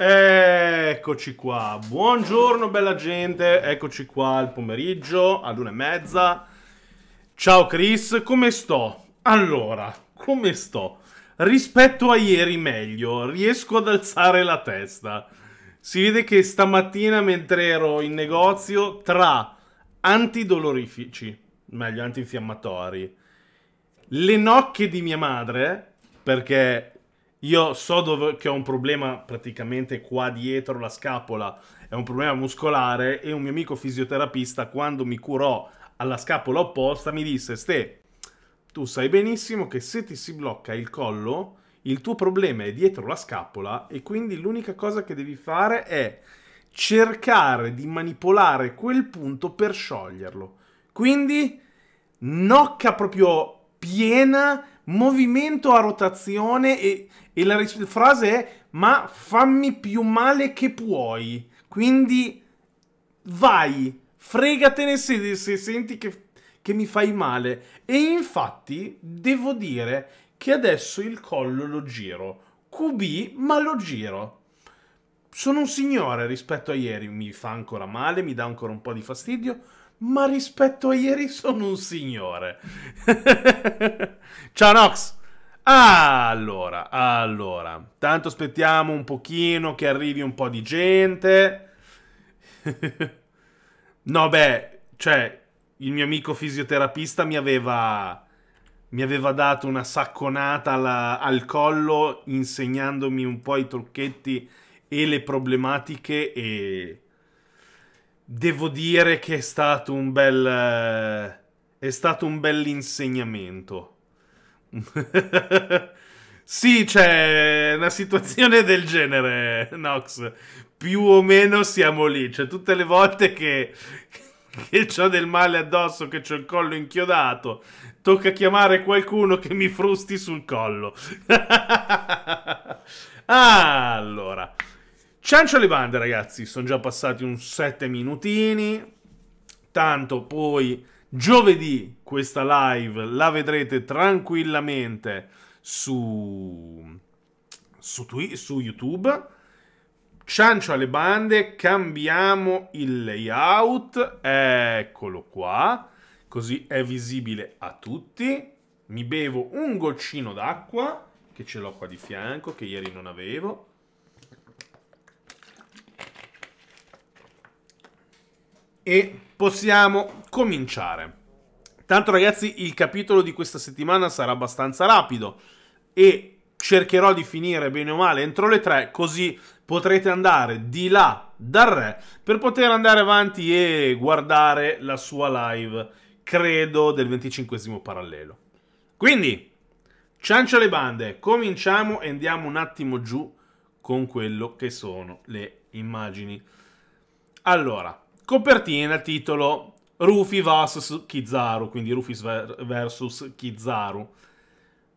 Eccoci qua, buongiorno bella gente, eccoci qua al pomeriggio, all'una e mezza. Ciao Chris, come sto? Allora, come sto? Rispetto a ieri meglio, riesco ad alzare la testa. Si vede che stamattina mentre ero in negozio tra antidolorifici, meglio antinfiammatori, le nocche di mia madre, perché io so dove, che ho un problema praticamente qua dietro la scapola, è un problema muscolare e un mio amico fisioterapista quando mi curò alla scapola opposta mi disse Ste, tu sai benissimo che se ti si blocca il collo, il tuo problema è dietro la scapola e quindi l'unica cosa che devi fare è cercare di manipolare quel punto per scioglierlo. Quindi nocca proprio piena movimento a rotazione e, e la frase è ma fammi più male che puoi. Quindi vai, fregatene se, se senti che, che mi fai male. E infatti devo dire che adesso il collo lo giro. QB, ma lo giro. Sono un signore rispetto a ieri, mi fa ancora male, mi dà ancora un po' di fastidio, ma rispetto a ieri sono un signore. Ciao Nox! Allora, allora, tanto aspettiamo un pochino che arrivi un po' di gente. no, beh, cioè, il mio amico fisioterapista mi aveva, mi aveva dato una sacconata alla, al collo insegnandomi un po' i trucchetti e le problematiche e devo dire che è stato un bel... Eh, è stato un bel insegnamento. sì, c'è una situazione del genere, Nox. Più o meno siamo lì. Cioè, tutte le volte che, che ho del male addosso, che ho il collo inchiodato, tocca chiamare qualcuno che mi frusti sul collo. Ah, allora. Ciancio alle bande, ragazzi, sono già passati un 7 minutini. Tanto poi giovedì questa live la vedrete tranquillamente su, su, su YouTube. Ciancio alle bande, cambiamo il layout, eccolo qua, così è visibile a tutti. Mi bevo un goccino d'acqua, che ce l'ho qua di fianco, che ieri non avevo e possiamo cominciare. Tanto ragazzi, il capitolo di questa settimana sarà abbastanza rapido e cercherò di finire bene o male entro le tre, così potrete andare di là dal re per poter andare avanti e guardare la sua live, credo, del 25 parallelo. Quindi, ciancia le bande, cominciamo e andiamo un attimo giù con quello che sono le immagini. Allora, Copertina, titolo Rufy vs Kizaru, quindi Rufy vs Kizaru.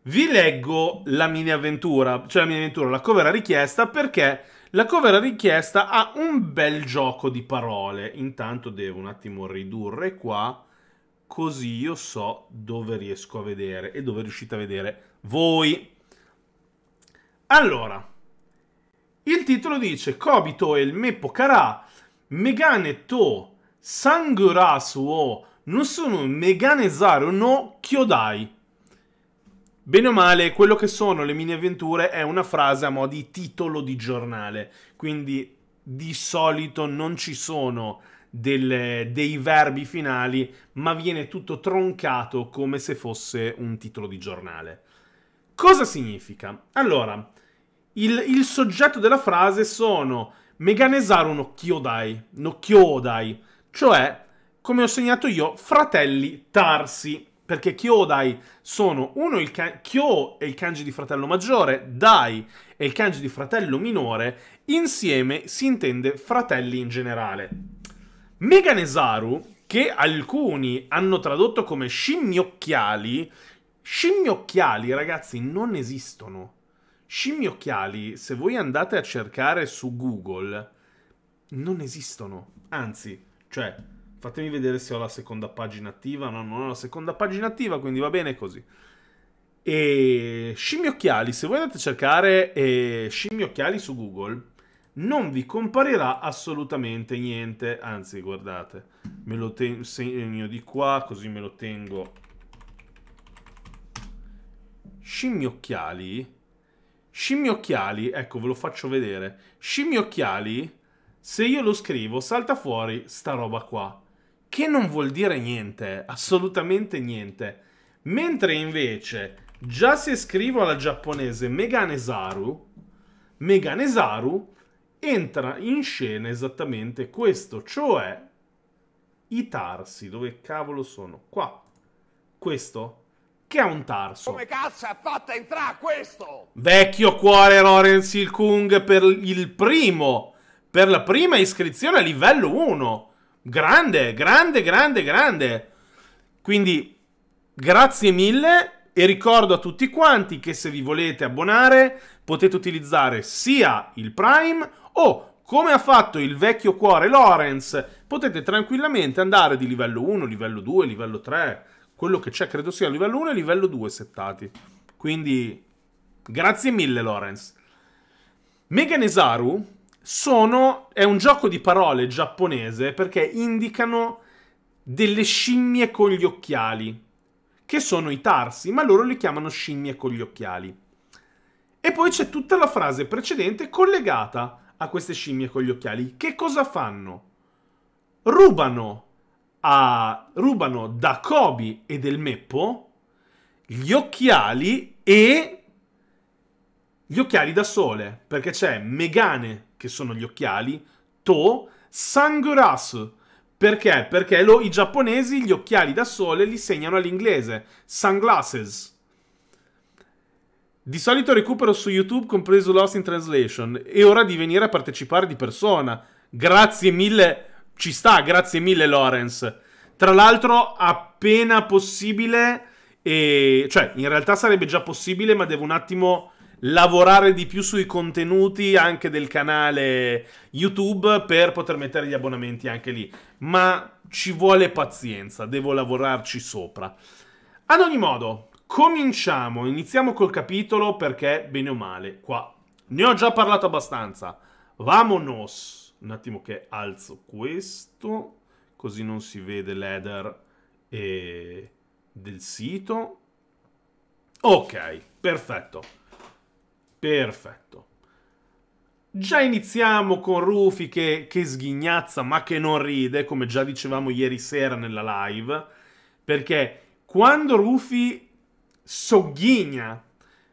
Vi leggo la mini avventura, cioè la mini avventura, la cover richiesta, perché la cover richiesta ha un bel gioco di parole. Intanto devo un attimo ridurre qua, così io so dove riesco a vedere e dove riuscite a vedere voi. Allora, il titolo dice Kobito e il Meppo Karà megane to sangurasu o Megane meganezaru no kyodai. Bene o male, quello che sono le mini avventure è una frase a mo' di titolo di giornale, quindi di solito non ci sono delle, dei verbi finali, ma viene tutto troncato come se fosse un titolo di giornale. Cosa significa? Allora, il, il soggetto della frase sono Meganesarono Kyodai, no Kyodai, cioè, come ho segnato io, fratelli Tarsi, perché Kyodai sono uno il Kyo è il kanji di fratello maggiore, Dai è il kanji di fratello minore, insieme si intende fratelli in generale. Meganesaru, che alcuni hanno tradotto come scimmiocchiali, scimmiocchiali, ragazzi, non esistono. Scimmie occhiali, se voi andate a cercare su Google, non esistono. Anzi, cioè, fatemi vedere se ho la seconda pagina attiva. No, non ho la seconda pagina attiva, quindi va bene così. E scimmie occhiali, se voi andate a cercare eh, scimmie occhiali su Google, non vi comparirà assolutamente niente. Anzi, guardate, me lo ten- segno di qua, così me lo tengo. Scimmie occhiali Scimmie occhiali, ecco ve lo faccio vedere. Scimmie occhiali, se io lo scrivo, salta fuori sta roba qua. Che non vuol dire niente, assolutamente niente. Mentre invece, già se scrivo alla giapponese Meganesaru, Meganesaru entra in scena esattamente questo, cioè i tarsi. Dove cavolo sono? Qua. Questo che ha un tarso. Come cazzo ha fatto entrare questo? Vecchio cuore Lorenz il Kung per il primo, per la prima iscrizione a livello 1. Grande, grande, grande, grande. Quindi grazie mille e ricordo a tutti quanti che se vi volete abbonare potete utilizzare sia il Prime o come ha fatto il vecchio cuore Lorenz, potete tranquillamente andare di livello 1, livello 2, livello 3 quello che c'è credo sia livello 1 e livello 2 settati. Quindi grazie mille Lorenz. Meganesaru sono è un gioco di parole giapponese perché indicano delle scimmie con gli occhiali che sono i tarsi, ma loro li chiamano scimmie con gli occhiali. E poi c'è tutta la frase precedente collegata a queste scimmie con gli occhiali. Che cosa fanno? Rubano a rubano da Kobe e del Meppo gli occhiali e gli occhiali da sole, perché c'è Megane, che sono gli occhiali, To, Sangorasu. Perché? Perché lo, i giapponesi gli occhiali da sole li segnano all'inglese, sunglasses. Di solito recupero su YouTube, compreso Lost in Translation, e ora di venire a partecipare di persona. Grazie mille ci sta, grazie mille Lorenz. Tra l'altro, appena possibile, e... cioè in realtà sarebbe già possibile, ma devo un attimo lavorare di più sui contenuti anche del canale YouTube per poter mettere gli abbonamenti anche lì. Ma ci vuole pazienza, devo lavorarci sopra. Ad ogni modo, cominciamo, iniziamo col capitolo perché bene o male, qua ne ho già parlato abbastanza. Vamonos! un attimo che alzo questo, così non si vede l'header eh, del sito. Ok, perfetto. Perfetto. Già iniziamo con Rufy che, che sghignazza ma che non ride, come già dicevamo ieri sera nella live, perché quando Rufy sogghigna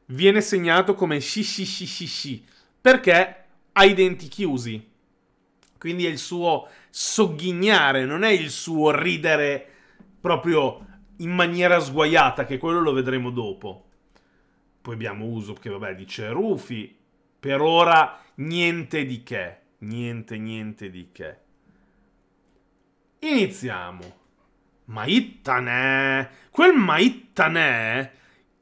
viene segnato come shi shi shi shi shi, perché ha i denti chiusi. Quindi è il suo sogghignare, non è il suo ridere proprio in maniera sguaiata, che quello lo vedremo dopo. Poi abbiamo Usopp che, vabbè, dice Rufy, per ora niente di che, niente, niente di che. Iniziamo. Maittanè, quel Maittanè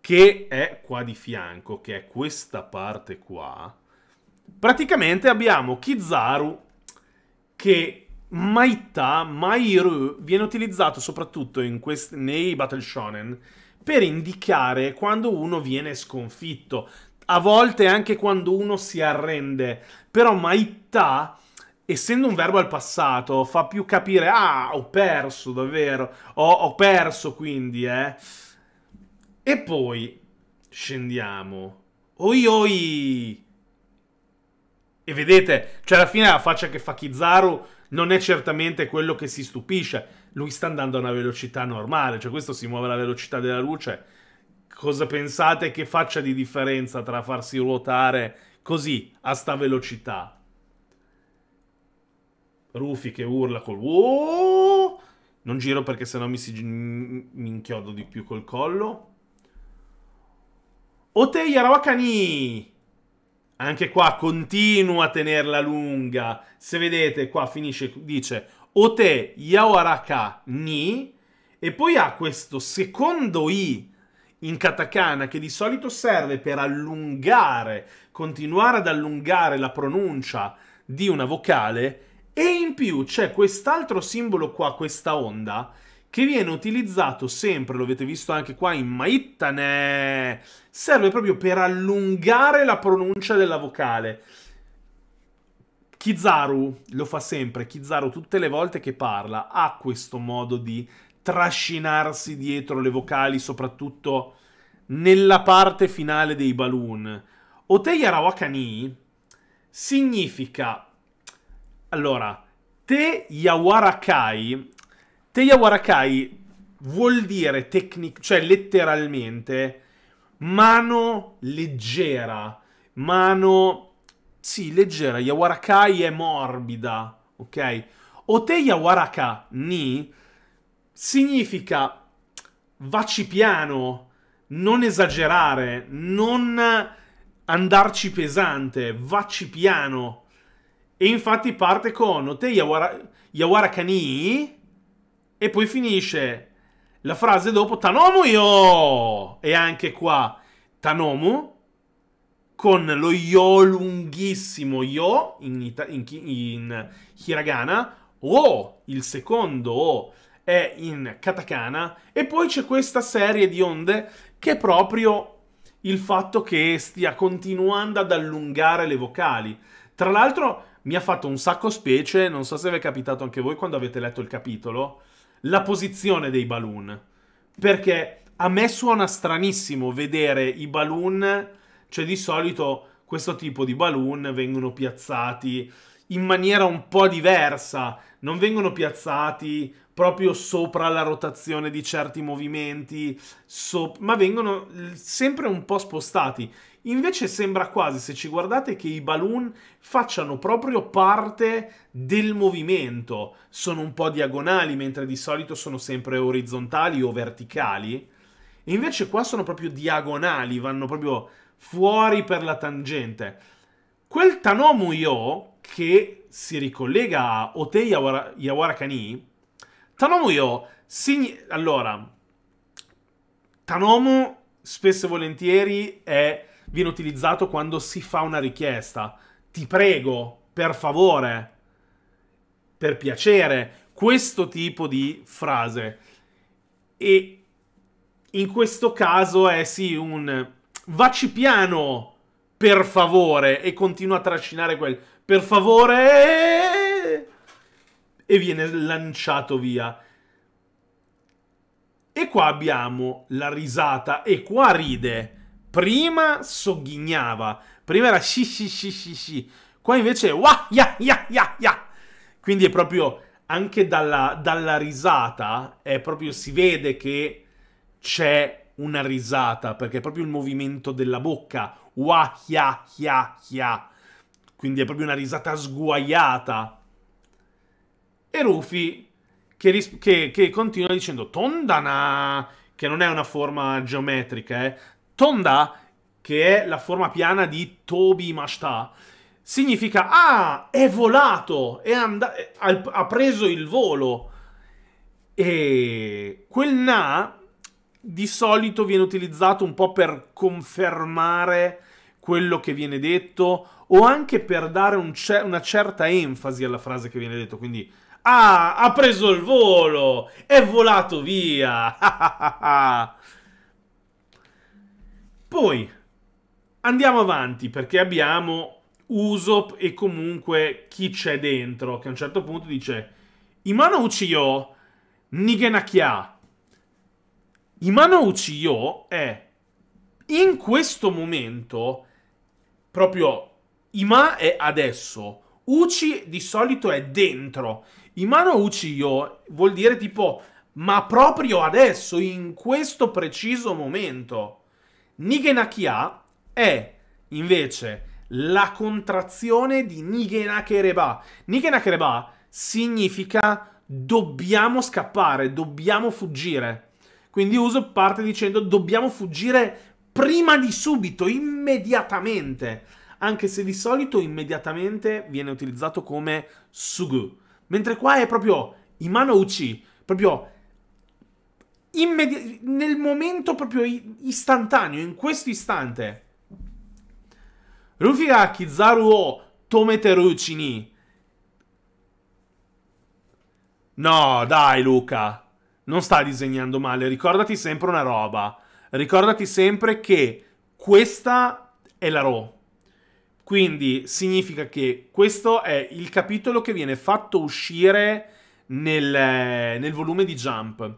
che è qua di fianco, che è questa parte qua, praticamente abbiamo Kizaru che Maita, Mairu, viene utilizzato soprattutto nei Battle Shonen per indicare quando uno viene sconfitto, a volte anche quando uno si arrende, però Maita essendo un verbo al passato, fa più capire, ah, ho perso davvero, ho, ho, perso quindi, eh. E poi scendiamo. Oi oi! E vedete, cioè alla fine la faccia che fa Kizaru non è certamente quello che si stupisce. Lui sta andando a una velocità normale, cioè questo si muove alla velocità della luce. Cosa pensate che faccia di differenza tra farsi ruotare così a sta velocità? Rufy che urla col wow! Non giro perché sennò mi, si, mi inchiodo di più col collo. Otei Arawakani! Anche qua continua a tenerla lunga. Se vedete qua finisce, dice Ote Yawaraka Ni e poi ha questo secondo I in katakana che di solito serve per allungare, continuare ad allungare la pronuncia di una vocale e in più c'è quest'altro simbolo qua, questa onda, che viene utilizzato sempre, lo avete visto anche qua in Maittane, serve proprio per allungare la pronuncia della vocale. Kizaru lo fa sempre, Kizaru tutte le volte che parla ha questo modo di trascinarsi dietro le vocali, soprattutto nella parte finale dei balloon. Oteya Rawakani significa... Allora, Te Yawarakai Teia Warakai vuol dire tecnico, cioè letteralmente mano leggera, mano sì, leggera, Yawarakai è morbida, ok? Ote Yawaraka ni significa vacci piano, non esagerare, non andarci pesante, vacci piano. E infatti parte con Ote Yawara- Yawarakani e poi finisce la frase dopo Tanomu io! E anche qua Tanomu con lo yo lunghissimo yo in, ita- in, in hiragana o il secondo o è in katakana e poi c'è questa serie di onde che è proprio il fatto che stia continuando ad allungare le vocali. Tra l'altro mi ha fatto un sacco specie, non so se vi è capitato anche voi quando avete letto il capitolo, la posizione dei balloon. Perché a me suona stranissimo vedere i balloon, cioè di solito questo tipo di balloon vengono piazzati in maniera un po' diversa, non vengono piazzati proprio sopra la rotazione di certi movimenti, so ma vengono sempre un po' spostati. Invece sembra quasi, se ci guardate, che i balloon facciano proprio parte del movimento. Sono un po' diagonali, mentre di solito sono sempre orizzontali o verticali. E invece qua sono proprio diagonali, vanno proprio fuori per la tangente. Quel Tanomu Yo, che si ricollega a Otei Yawara, Kani, Tanomu Yo, sign- allora, Tanomu spesso e volentieri è viene utilizzato quando si fa una richiesta. Ti prego, per favore, per piacere, questo tipo di frase. E in questo caso è sì un vacci piano, per favore, e continua a trascinare quel per favore e viene lanciato via. E qua abbiamo la risata e qua ride prima sogghignava, prima era sci sci sci sci sci, qua invece è ya ya ya ya. Quindi è proprio anche dalla, dalla risata, è proprio si vede che c'è una risata, perché è proprio il movimento della bocca, wah ya ya ya. Quindi è proprio una risata sguaiata. E Rufy che, che, che continua dicendo tondana, che non è una forma geometrica, eh, Tonda, che è la forma piana di Tobi Mashta, significa ah, è volato, è ha preso il volo. E quel na di solito viene utilizzato un po' per confermare quello che viene detto o anche per dare un ce una certa enfasi alla frase che viene detto. Quindi, ah, ha preso il volo, è volato via. Poi andiamo avanti perché abbiamo Usopp e comunque chi c'è dentro, che a un certo punto dice Imano Uchiyo Nigenakia. Imano Uchiyo è in questo momento proprio Ima è adesso, Uchi di solito è dentro. Imano Uchiyo vuol dire tipo ma proprio adesso, in questo preciso momento. Nigenakia è invece la contrazione di Nigenakereba. Nigenakereba significa dobbiamo scappare, dobbiamo fuggire. Quindi uso parte dicendo dobbiamo fuggire prima di subito, immediatamente. Anche se di solito immediatamente viene utilizzato come sugu. Mentre qua è proprio Imano Uchi, proprio immedi- nel momento proprio istantaneo, in questo istante. Rufigaki, Zaruo, Tome No, dai Luca, non sta disegnando male, ricordati sempre una roba. Ricordati sempre che questa è la Raw. Quindi significa che questo è il capitolo che viene fatto uscire nel, nel volume di Jump.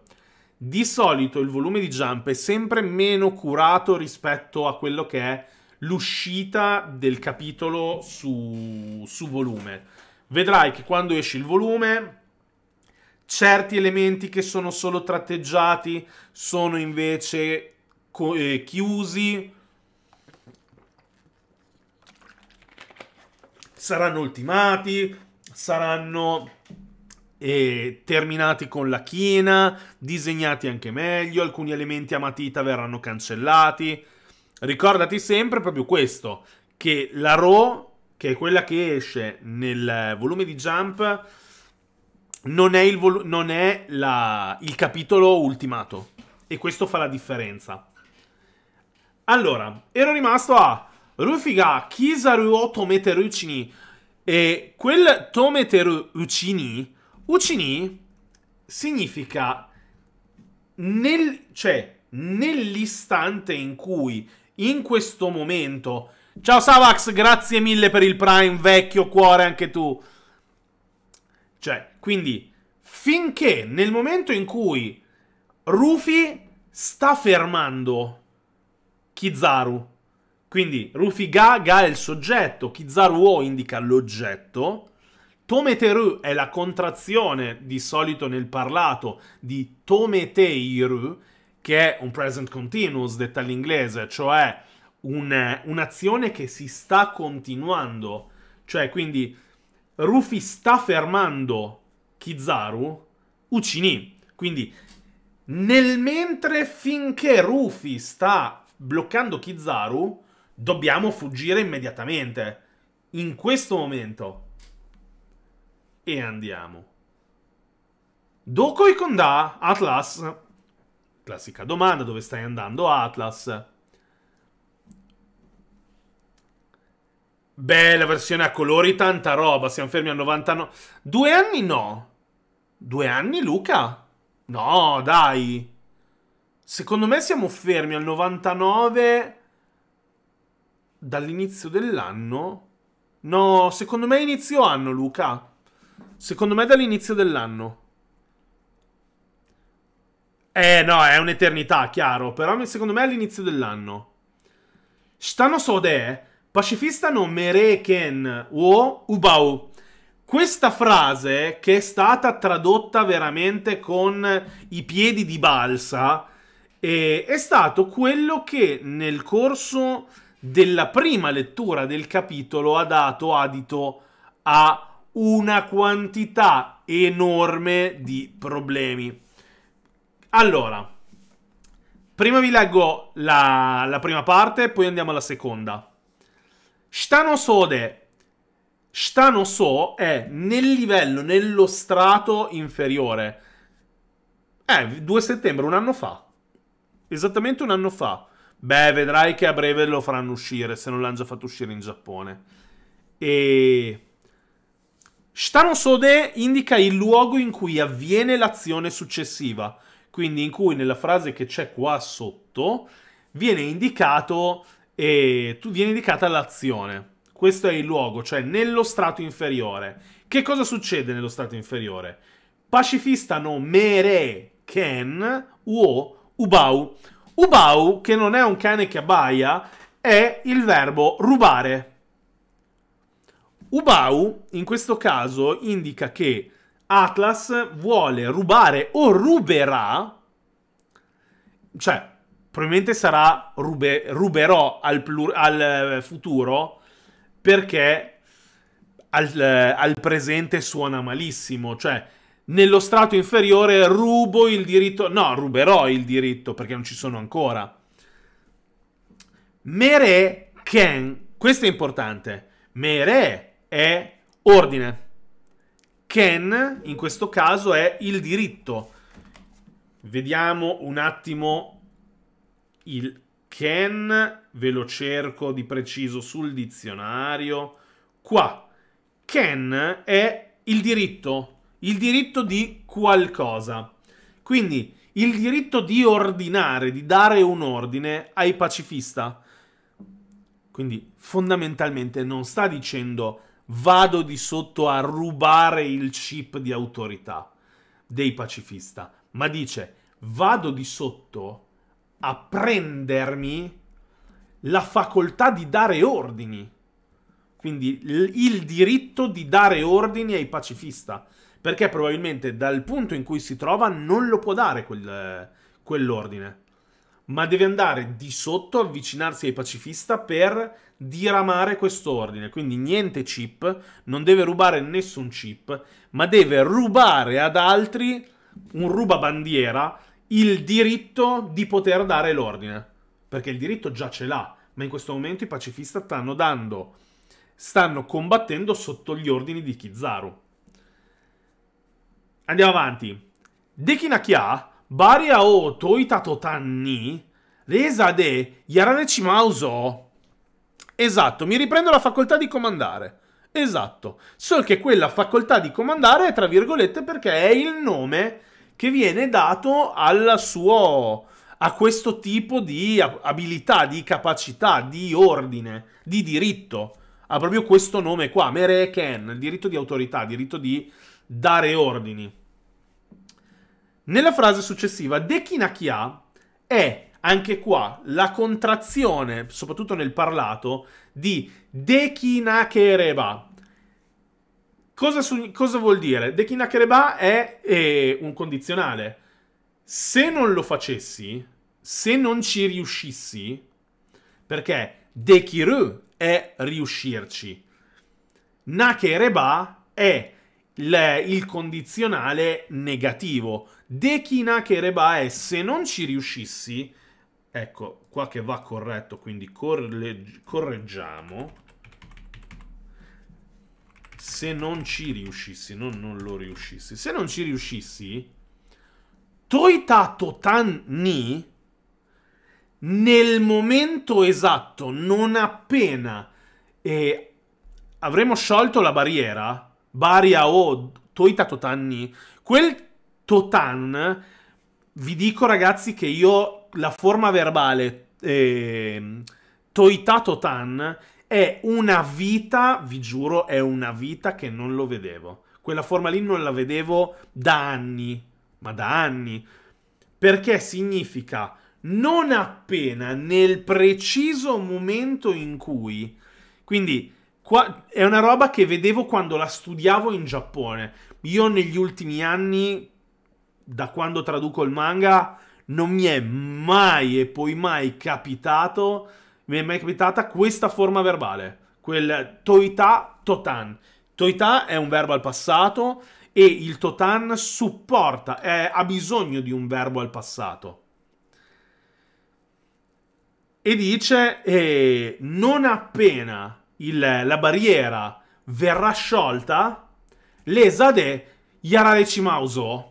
Di solito il volume di jump è sempre meno curato rispetto a quello che è l'uscita del capitolo su, su volume. Vedrai che quando esce il volume, certi elementi che sono solo tratteggiati sono invece eh, chiusi. Saranno ultimati, saranno e terminati con la china, disegnati anche meglio, alcuni elementi a matita verranno cancellati. Ricordati sempre proprio questo, che la RO, che è quella che esce nel volume di Jump, non è, il, non è la, il capitolo ultimato. E questo fa la differenza. Allora, ero rimasto a Rufiga Kisaru Otometerucini e quel Tometerucini Ucini significa nel, cioè, nell'istante in cui, in questo momento... Ciao Savax, grazie mille per il Prime, vecchio cuore anche tu. Cioè, quindi, finché nel momento in cui Rufy sta fermando Kizaru, quindi Rufy Ga, Ga è il soggetto, Kizaru O indica l'oggetto, Tometeru è la contrazione di solito nel parlato di tometeiru, che è un present continuous detta all'inglese, cioè un'azione che si sta continuando. Cioè, quindi, Rufy sta fermando Kizaru, Uchini. Quindi, nel mentre finché Rufy sta bloccando Kizaru, dobbiamo fuggire immediatamente. In questo momento e andiamo. Dokoi Konda, Atlas. Classica domanda, dove stai andando Atlas? Bella versione a colori, tanta roba, siamo fermi a 99. Due anni no. Due anni Luca? No, dai. Secondo me siamo fermi al 99 dall'inizio dell'anno. No, secondo me inizio anno, Luca. Secondo me dall'inizio dell'anno. Eh no, è un'eternità, chiaro. Però secondo me è all'inizio dell'anno. Stano sode pacifista no mereken wo ubau. Questa frase che è stata tradotta veramente con i piedi di balsa è stato quello che nel corso della prima lettura del capitolo ha dato adito a una quantità enorme di problemi. Allora, prima vi leggo la, la prima parte, poi andiamo alla seconda. Shtano sode. Shtano so è nel livello, nello strato inferiore. Eh, 2 settembre, un anno fa. Esattamente un anno fa. Beh, vedrai che a breve lo faranno uscire, se non l'hanno già fatto uscire in Giappone. E... Shtanosode indica il luogo in cui avviene l'azione successiva, quindi in cui nella frase che c'è qua sotto viene, indicato, eh, viene indicata l'azione. Questo è il luogo, cioè nello strato inferiore. Che cosa succede nello strato inferiore? Pacifista no mere ken uo ubau. Ubau, che non è un cane che abbaia, è il verbo rubare. Ubau in questo caso indica che Atlas vuole rubare o ruberà, cioè probabilmente sarà rube, ruberò al, plur, al, eh, futuro perché al, eh, al presente suona malissimo, cioè nello strato inferiore rubo il diritto, no, ruberò il diritto perché non ci sono ancora. Mere Ken, questo è importante. Mere Ken è ordine. Ken, in questo caso, è il diritto. Vediamo un attimo il Ken, ve lo cerco di preciso sul dizionario. Qua, Ken è il diritto, il diritto di qualcosa. Quindi il diritto di ordinare, di dare un ordine ai pacifista. Quindi fondamentalmente non sta dicendo vado di sotto a rubare il chip di autorità dei pacifista, ma dice vado di sotto a prendermi la facoltà di dare ordini. Quindi il diritto di dare ordini ai pacifista. Perché probabilmente dal punto in cui si trova non lo può dare quel, quell'ordine ma deve andare di sotto, avvicinarsi ai pacifista per diramare quest'ordine. Quindi niente chip, non deve rubare nessun chip, ma deve rubare ad altri, un rubabandiera, il diritto di poter dare l'ordine. Perché il diritto già ce l'ha, ma in questo momento i pacifisti stanno dando, stanno combattendo sotto gli ordini di Kizaru. Andiamo avanti. Dekinakya Baria o toita totanni, de Esatto, mi riprendo la facoltà di comandare. Esatto, solo che quella facoltà di comandare è tra virgolette perché è il nome che viene dato al suo a questo tipo di abilità, di capacità, di ordine, di diritto. Ha proprio questo nome qua, Mereken, il diritto di autorità, diritto di dare ordini. Nella frase successiva, dekinakia è anche qua la contrazione, soprattutto nel parlato, di dekinakereba. Cosa, su- cosa vuol dire? Dekinakereba è, è un condizionale. Se non lo facessi, se non ci riuscissi, perché dekiru è riuscirci, nakereba è il condizionale negativo. Dekina Kereba è se non ci riuscissi, ecco qua che va corretto, quindi corre correggiamo. Se non ci riuscissi, non, non lo riuscissi. Se non ci riuscissi, Toita Totan nel momento esatto, non appena eh, avremo sciolto la barriera, Baria o Toita Totanni, quel Totan, vi dico ragazzi che io la forma verbale eh, Toita Totan è una vita, vi giuro, è una vita che non lo vedevo. Quella forma lì non la vedevo da anni, ma da anni. Perché significa non appena nel preciso momento in cui... Quindi qua, è una roba che vedevo quando la studiavo in Giappone. Io negli ultimi anni da quando traduco il manga non mi è mai e poi mai capitato, mi è mai capitata questa forma verbale, quel toita totan. Toita è un verbo al passato e il totan supporta, è, ha bisogno di un verbo al passato. E dice, eh, non appena il, la barriera verrà sciolta, l'esade yararechimauso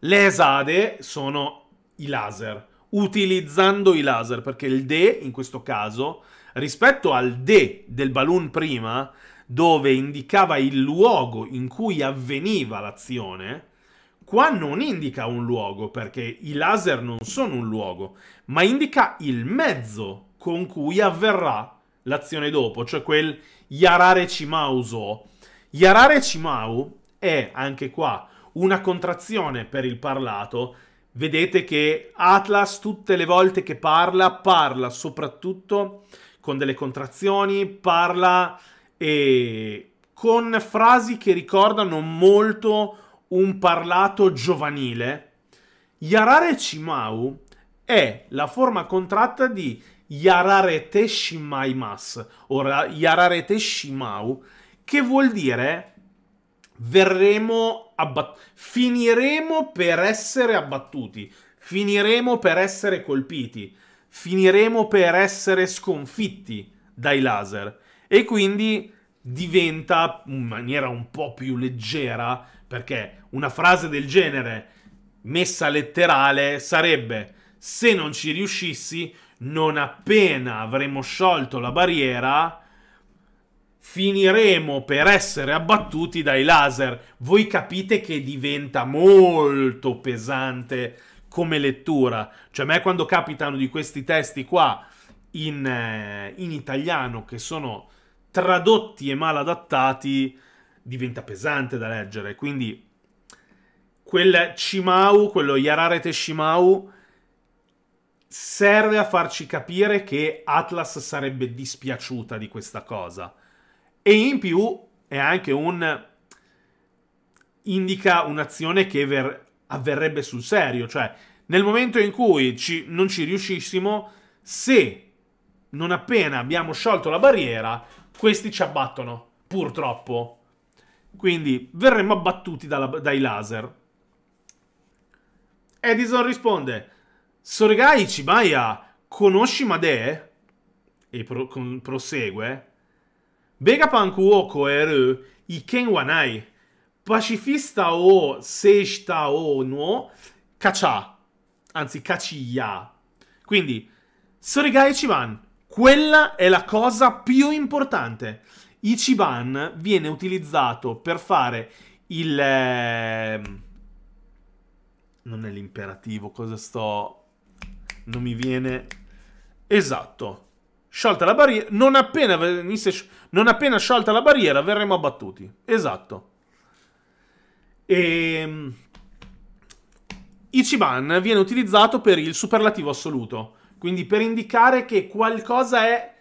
le esade sono i laser, utilizzando i laser, perché il D in questo caso, rispetto al D del balloon prima, dove indicava il luogo in cui avveniva l'azione, qua non indica un luogo, perché i laser non sono un luogo, ma indica il mezzo con cui avverrà l'azione dopo, cioè quel Yarare Chimauso. Yarare Chimau è anche qua una contrazione per il parlato, vedete che Atlas tutte le volte che parla, parla soprattutto con delle contrazioni, parla eh, con frasi che ricordano molto un parlato giovanile. Yarare Chimau è la forma contratta di Yarare Teshimaimas, o Yarare Teshimau, che vuol dire verremo abbattuti, finiremo per essere abbattuti, finiremo per essere colpiti, finiremo per essere sconfitti dai laser e quindi diventa in maniera un po' più leggera perché una frase del genere messa letterale sarebbe se non ci riuscissi non appena avremo sciolto la barriera finiremo per essere abbattuti dai laser. Voi capite che diventa molto pesante come lettura. Cioè a me quando capitano di questi testi qua in, eh, in italiano che sono tradotti e mal adattati, diventa pesante da leggere. Quindi quel Cimau, quello Yararete Shimau, serve a farci capire che Atlas sarebbe dispiaciuta di questa cosa. E in più è anche un... indica un'azione che ver... avverrebbe sul serio, cioè nel momento in cui ci... non ci riuscissimo, se non appena abbiamo sciolto la barriera, questi ci abbattono, purtroppo. Quindi verremo abbattuti dalla... dai laser. Edison risponde, Soregai Chibaya, conosci Made? E pro prosegue, Vegapunk Woko Eru Iken Wanai. Pacifista o Seishita o no Kacha. Anzi, Kachiya. Quindi, Sorigai Ichiban. Quella è la cosa più importante. Ichiban viene utilizzato per fare il... Ehm, non è l'imperativo, cosa sto... Non mi viene... Esatto sciolta la barriera, non appena, venisse, non appena sciolta la barriera verremo abbattuti. Esatto. E... Ehm, Ichiban viene utilizzato per il superlativo assoluto, quindi per indicare che qualcosa è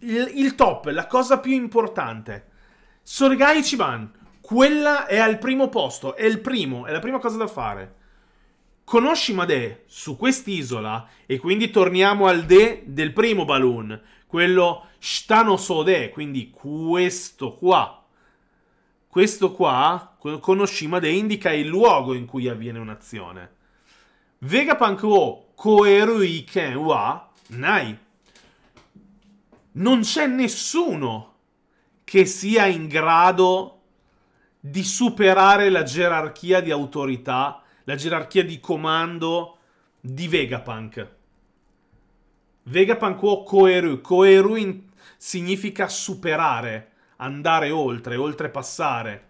il, il top, la cosa più importante. Sorgai Ichiban, quella è al primo posto, è il primo, è la prima cosa da fare. Conosci Made su quest'isola e quindi torniamo al de del primo balloon, quello Shtanosode, quindi questo qua. Questo qua, conosci Made, indica il luogo in cui avviene un'azione. Vegapunk o Koerui Ken wa Nai. Non c'è nessuno che sia in grado di superare la gerarchia di autorità la gerarchia di comando di Vegapunk. Vegapunk o Koeru. Koeru in... significa superare, andare oltre, oltrepassare.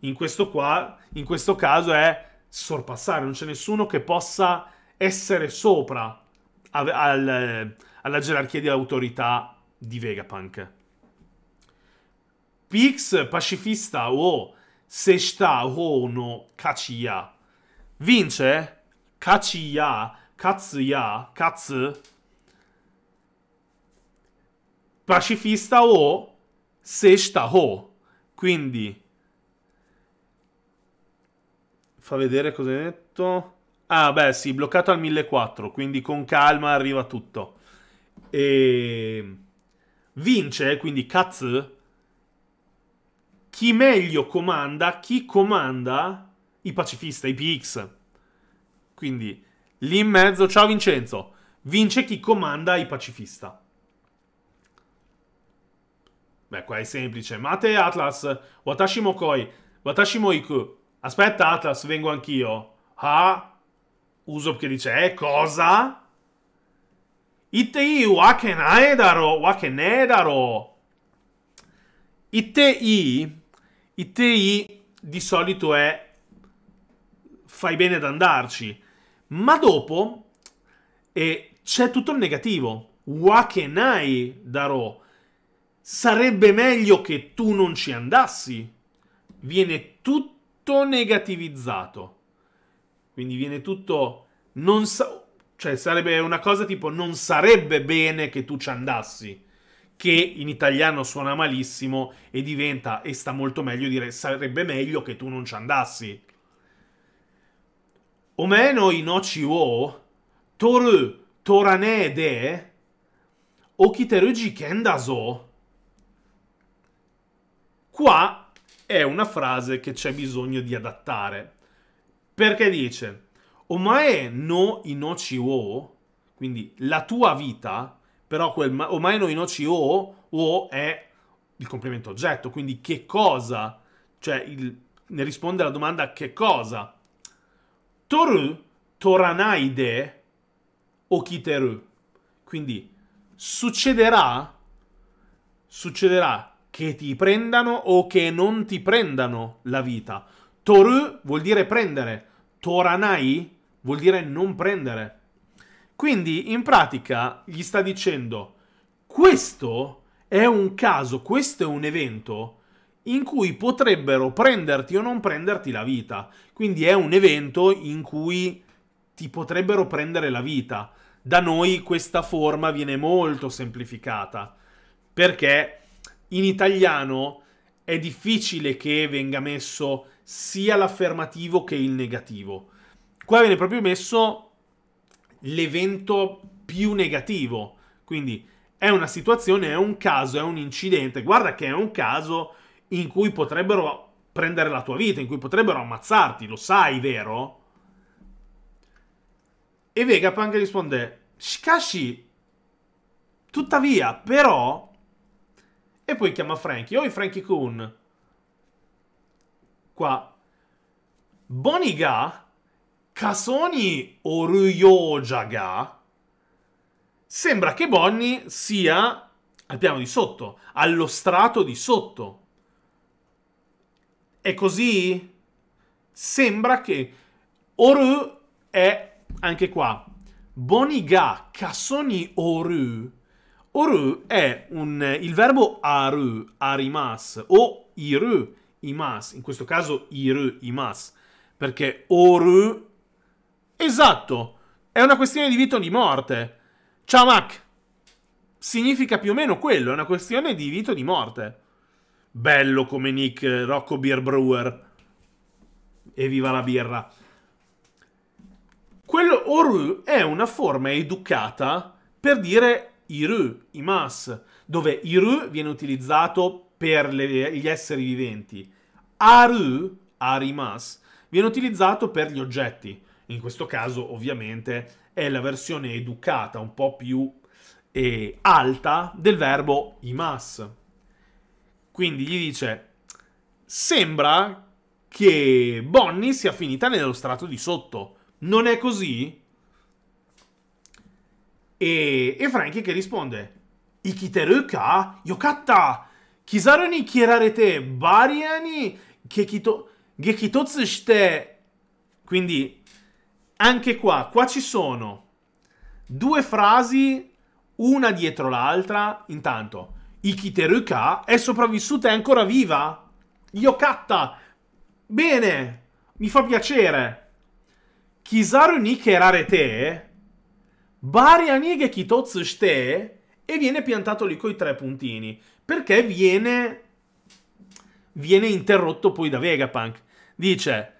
In questo, qua, in questo caso è sorpassare, non c'è nessuno che possa essere sopra al, al, alla gerarchia di autorità di Vegapunk. Pix pacifista o seshta o no kachiya vince Kachiya, Katsuya, Katsu, pacifista o Seshta ho. Quindi, fa vedere cosa hai detto. Ah, beh, sì, bloccato al 1400, quindi con calma arriva tutto. E vince, quindi Katsu, chi meglio comanda, chi comanda i pacifisti, i PX. Quindi lì in mezzo, ciao Vincenzo, vince chi comanda i pacifista. Beh, qua è semplice. Mate Atlas, Watashi Mokoi, Watashi Moiku. Aspetta Atlas, vengo anch'io. Ah, Usopp che dice, eh, cosa? Ittei wakenaedaro, wakenedaro. Ittei, Ittei di solito è fai bene ad andarci. Ma dopo eh, c'è tutto il negativo. Wakenai, Darò. Sarebbe meglio che tu non ci andassi. Viene tutto negativizzato. Quindi viene tutto... Non sa- cioè sarebbe una cosa tipo non sarebbe bene che tu ci andassi che in italiano suona malissimo e diventa e sta molto meglio dire sarebbe meglio che tu non ci andassi wo toru torane de Qua è una frase che c'è bisogno di adattare. Perché dice, Omae no inochi wo, quindi la tua vita, però quel omae no inochi wo, wo è il complemento oggetto, quindi che cosa? Cioè, il, ne risponde alla domanda che cosa? toru toranai de okiteru. Quindi succederà succederà che ti prendano o che non ti prendano la vita. Toru vuol dire prendere, toranai vuol dire non prendere. Quindi in pratica gli sta dicendo questo è un caso, questo è un evento in cui potrebbero prenderti o non prenderti la vita. Quindi è un evento in cui ti potrebbero prendere la vita. Da noi questa forma viene molto semplificata perché in italiano è difficile che venga messo sia l'affermativo che il negativo. Qua viene proprio messo l'evento più negativo. Quindi è una situazione, è un caso, è un incidente. Guarda che è un caso in cui potrebbero prendere la tua vita, in cui potrebbero ammazzarti, lo sai, vero? E Vegapunk risponde, Shikashi, tuttavia, però... E poi chiama Frankie, oi Frankie Kun. Qua. Boniga, Kasoni Oruyojaga. Sembra che Bonnie sia al piano di sotto, allo strato di sotto. È così? Sembra che Oru è anche qua. Boniga kasoni oru. Oru è un, il verbo aru, arimas, o iru, imas. In questo caso iru, imas. Perché oru... Esatto! È una questione di vita o di morte. Ciao Mac! Significa più o meno quello, è una questione di vita o di morte bello come Nick, eh, Rocco Beer Brewer. Evviva la birra! Quello Oru è una forma educata per dire Iru, Imas, dove Iru viene utilizzato per le, gli esseri viventi. Aru, Arimas, viene utilizzato per gli oggetti. In questo caso, ovviamente, è la versione educata, un po' più eh, alta del verbo Imas. Quindi gli dice, sembra che Bonnie sia finita nello strato di sotto. Non è così? E, e Frankie che risponde, Ikiteru yokatta! Kizaru ni kirarete bariani gekito, gekitotsu shite... Quindi, anche qua, qua ci sono due frasi, una dietro l'altra, intanto... Ikiteruka è sopravvissuta e ancora viva. Yokatta. Bene. Mi fa piacere. Kizaru ni kerarete. Bari anige kitotsu shite. E viene piantato lì con i tre puntini. Perché viene... Viene interrotto poi da Vegapunk. Dice...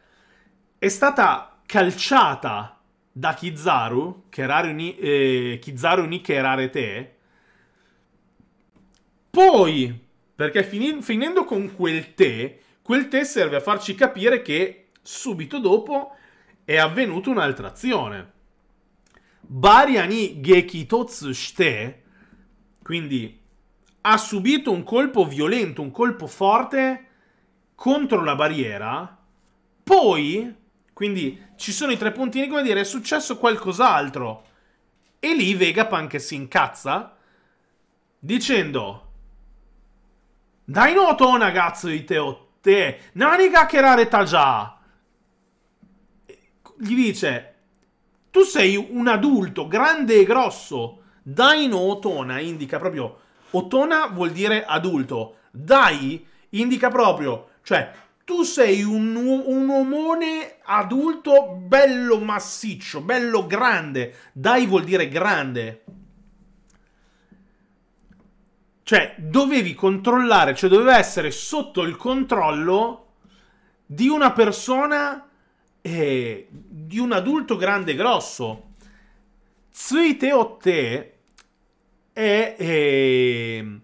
È stata calciata da Kizaru, eh, Kizaru ni Kerare te, poi, perché fini- finendo con quel tè, quel tè serve a farci capire che subito dopo è avvenuta un'altra azione. Bariani Gekitotsu Shite, quindi ha subito un colpo violento, un colpo forte contro la barriera, poi, quindi ci sono i tre puntini, come dire, è successo qualcos'altro. E lì Vegapunk si incazza dicendo dai no te. Oh, già? gli dice tu sei un adulto grande e grosso Dai no otona indica proprio otona vuol dire adulto dai indica proprio cioè tu sei un, un omone adulto bello massiccio bello grande dai vuol dire grande cioè, dovevi controllare, cioè doveva essere sotto il controllo di una persona, eh, di un adulto grande e grosso. Tsui Teotte è eh,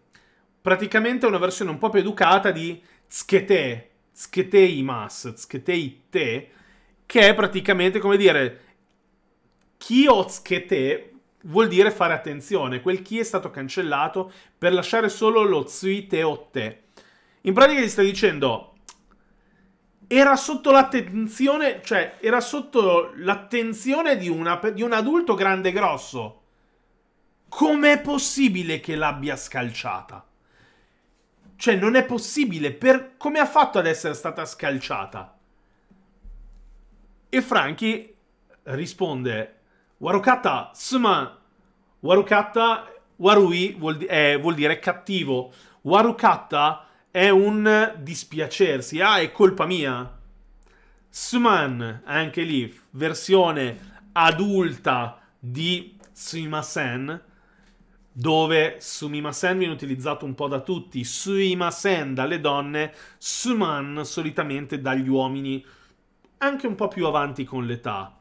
praticamente una versione un po' più educata di Tskete, Tskete Imas, Tskete Itte, che è praticamente, come dire, chi o vuol dire fare attenzione. Quel chi è stato cancellato per lasciare solo lo zui te o te. In pratica gli sta dicendo era sotto l'attenzione, cioè era sotto l'attenzione di, di, un adulto grande e grosso. Com'è possibile che l'abbia scalciata? Cioè, non è possibile. Per... Come ha fatto ad essere stata scalciata? E Franchi risponde: Warukata sma. Warukata warui vuol, eh, vuol dire cattivo. Warukata è un dispiacersi. Ah, è colpa mia. Sman, anche lì, versione adulta di Suimasen, dove Sumimasen viene utilizzato un po' da tutti. Suimasen dalle donne, Suman solitamente dagli uomini, anche un po' più avanti con l'età.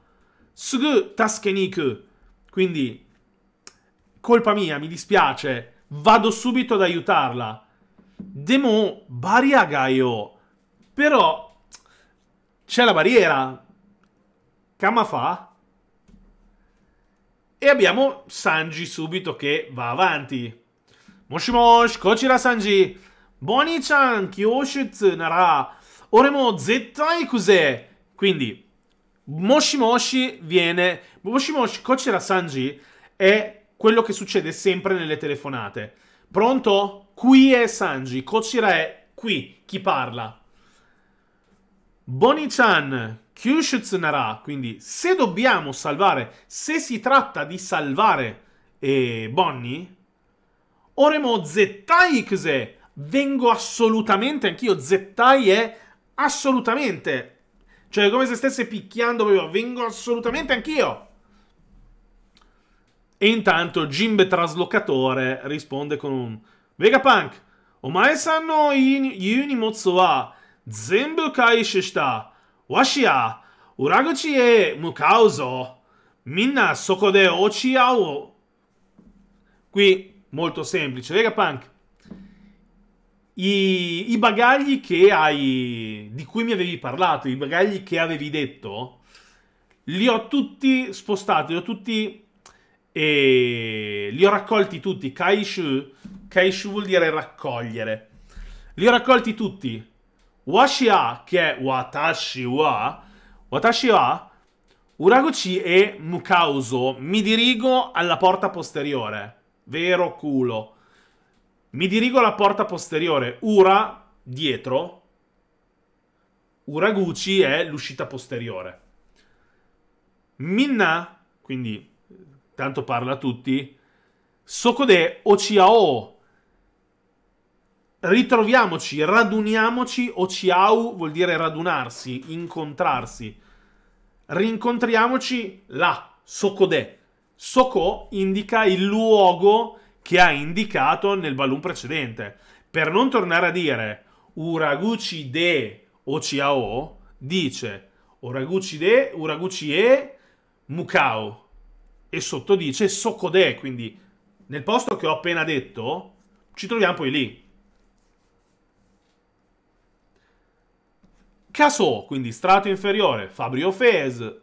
Sg Taskeniku. Quindi, colpa mia, mi dispiace. Vado subito ad aiutarla. Demo Bariagaio. Però, c'è la barriera. Kama fa. E abbiamo Sanji subito che va avanti. Moshi Moshimosh, Kochira Sanji. Boni-chan, Kyoshutsu nara. Oremo zettai Kuse. Quindi, Moshi Moshi viene. Moshi Moshi, Kochira Sanji è quello che succede sempre nelle telefonate. Pronto? Qui è Sanji, Kochira è qui, chi parla? Boni-chan, Kyushutsunara, quindi se dobbiamo salvare, se si tratta di salvare eh, Bonnie, Oremo Zettai Kse, vengo assolutamente anch'io, Zettai è assolutamente cioè, come se stesse picchiando proprio, vengo assolutamente anch'io. E intanto Jimbe traslocatore risponde con un Vegapunk, omae sanno yu ni wa zenbu kai shishita washi uraguchi e mukau minna soko de Qui molto semplice, Vegapunk i, i bagagli hai, di cui mi avevi parlato, i bagagli che avevi detto, li ho tutti spostati, li ho tutti e li ho raccolti tutti. Kaishu, Kaishu vuol dire raccogliere. Li ho raccolti tutti. Washia, che è Watashi wa, Watashi wa, Uragochi e Mukauso. Mi dirigo alla porta posteriore. Vero culo. Mi dirigo alla porta posteriore. Ura, dietro. Uraguchi è l'uscita posteriore. Minna, quindi tanto parla a tutti. Sokode Ochiao. Ritroviamoci, raduniamoci. Ochiao vuol dire radunarsi, incontrarsi. Rincontriamoci là, Sokode. Soko indica il luogo che ha indicato nel balloon precedente. Per non tornare a dire Uraguchi de Ochiao, dice Uraguchi de, Uraguchi e Mukao. E sotto dice Sokode, quindi nel posto che ho appena detto ci troviamo poi lì. Caso, quindi strato inferiore, Fabio Fez.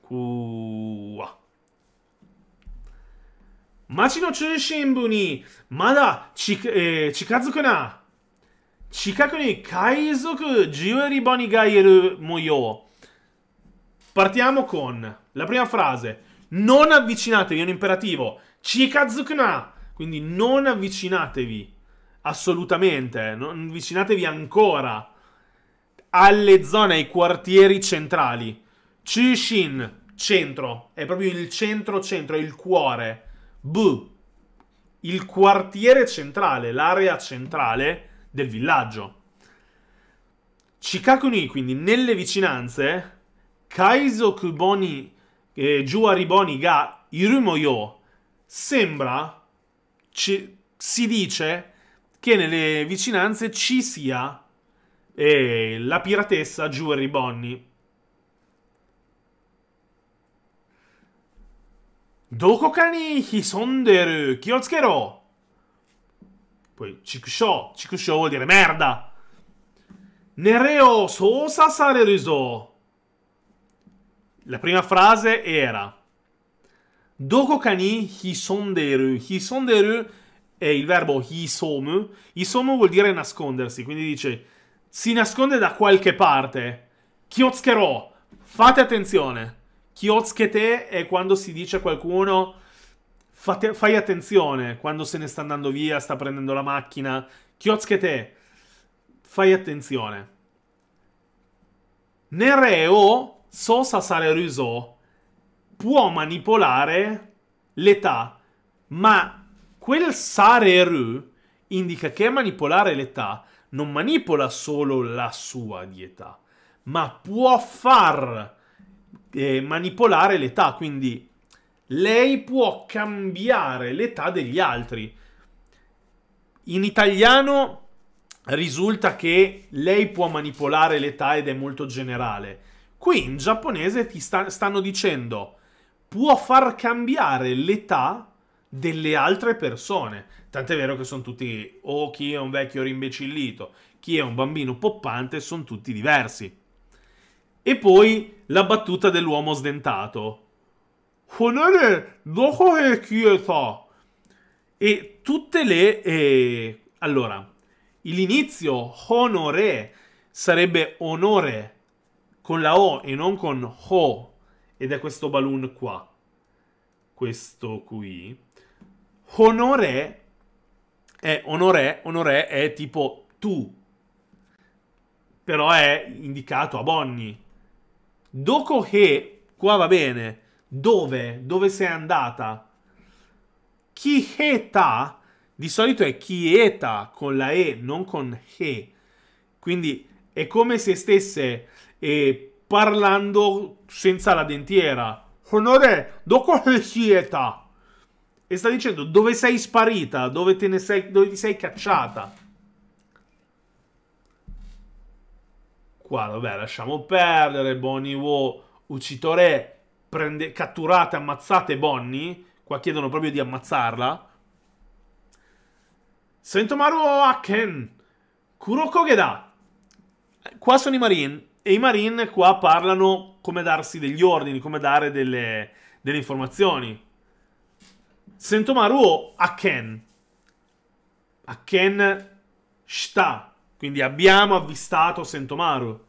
Cua. 街の中心部にまだち、えー、近づくな近くに海賊ジュエリボニがいる模様 Partiamo con la prima frase Non avvicinatevi, è un imperativo Chikazukuna Quindi non avvicinatevi Assolutamente, non avvicinatevi ancora alle zone, ai quartieri centrali. Chushin, centro, è proprio il centro-centro, è il cuore B. Il quartiere centrale, l'area centrale del villaggio. Chikakuni, quindi nelle vicinanze, Kaizoku Boni, eh, Juariboni ga Irumoyo, sembra, ci, si dice, che nelle vicinanze ci sia eh, la piratessa Juariboni. どこかに潜んでる気をつけろ Poi, cikusho, cikusho vuol dire merda. Nereo sa sare sareruso. La prima frase era Doko kani hisonderu. Hisonderu è il verbo hisomu. Hisomu vuol dire nascondersi, quindi dice si nasconde da qualche parte. Kiotsukero, fate attenzione. Chiozchete è quando si dice a qualcuno fate, fai attenzione quando se ne sta andando via, sta prendendo la macchina. Chiozchete, fai attenzione. Nereo, Sosa sare riso, può manipolare l'età, ma quel sare Sareru indica che manipolare l'età non manipola solo la sua di ma può far eh, manipolare l'età, quindi lei può cambiare l'età degli altri. In italiano risulta che lei può manipolare l'età ed è molto generale. Qui in giapponese ti sta- stanno dicendo può far cambiare l'età delle altre persone. Tant'è vero che sono tutti o oh, chi è un vecchio rimbecillito, chi è un bambino poppante, sono tutti diversi. E poi la battuta dell'uomo sdentato. Honore, dopo e chiesa. E tutte le... Eh... Allora, l'inizio, honore, sarebbe onore con la O e non con ho. Ed è questo balloon qua. Questo qui. Honore è onore, onore è tipo tu. Però è indicato a Bonnie. Dopo che, qua va bene. Dove? Dove sei andata? Chi Chiheta, di solito è chi chieta con la e, non con he. Quindi è come se stesse eh, parlando senza la dentiera. Onore, Honore, doco chieta. E sta dicendo dove sei sparita, dove, sei, dove ti sei cacciata. Qua, vabbè, lasciamo perdere. Bonnie Wo, Ucitore, prende, catturate, ammazzate Bonnie. Qua chiedono proprio di ammazzarla. Sentomaru Aken. Kuroko Geda. Eh, qua sono i Marine. E i Marine qua parlano come darsi degli ordini, come dare delle, delle informazioni. Sentomaru Haken. Haken Sta. Quindi abbiamo avvistato Sentomaru.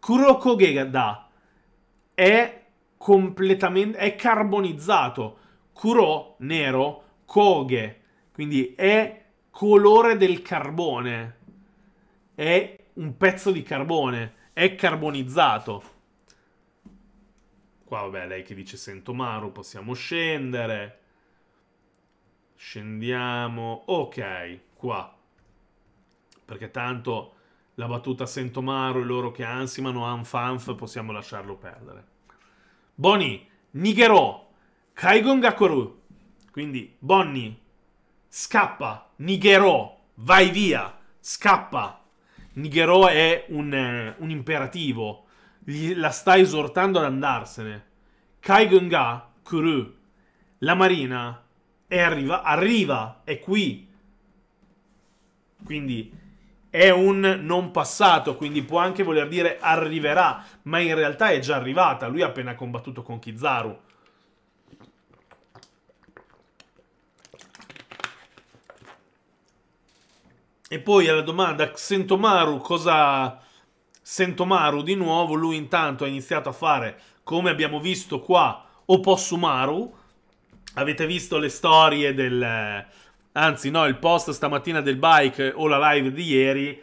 Kurokogega da è completamente è carbonizzato. Kuro nero, Koge, quindi è colore del carbone. È un pezzo di carbone, è carbonizzato. Qua vabbè, lei che dice Sentomaru, possiamo scendere. Scendiamo. Ok, qua perché tanto la battuta sento Maro e loro che ansimano anfanf possiamo lasciarlo perdere. Boni, Nigherò, Kaigon Gakoru. Quindi, Bonnie, scappa, Nigherò, vai via, scappa. Nigherò è un, eh, un imperativo, Gli, la sta esortando ad andarsene. Kaigon Gakoru, la marina, è arriva, arriva, è qui. Quindi è un non passato, quindi può anche voler dire arriverà, ma in realtà è già arrivata, lui ha appena combattuto con Kizaru. E poi alla domanda Sentomaru cosa... Sentomaru di nuovo, lui intanto ha iniziato a fare, come abbiamo visto qua, Opossumaru. Avete visto le storie del anzi no, il post stamattina del bike o la live di ieri,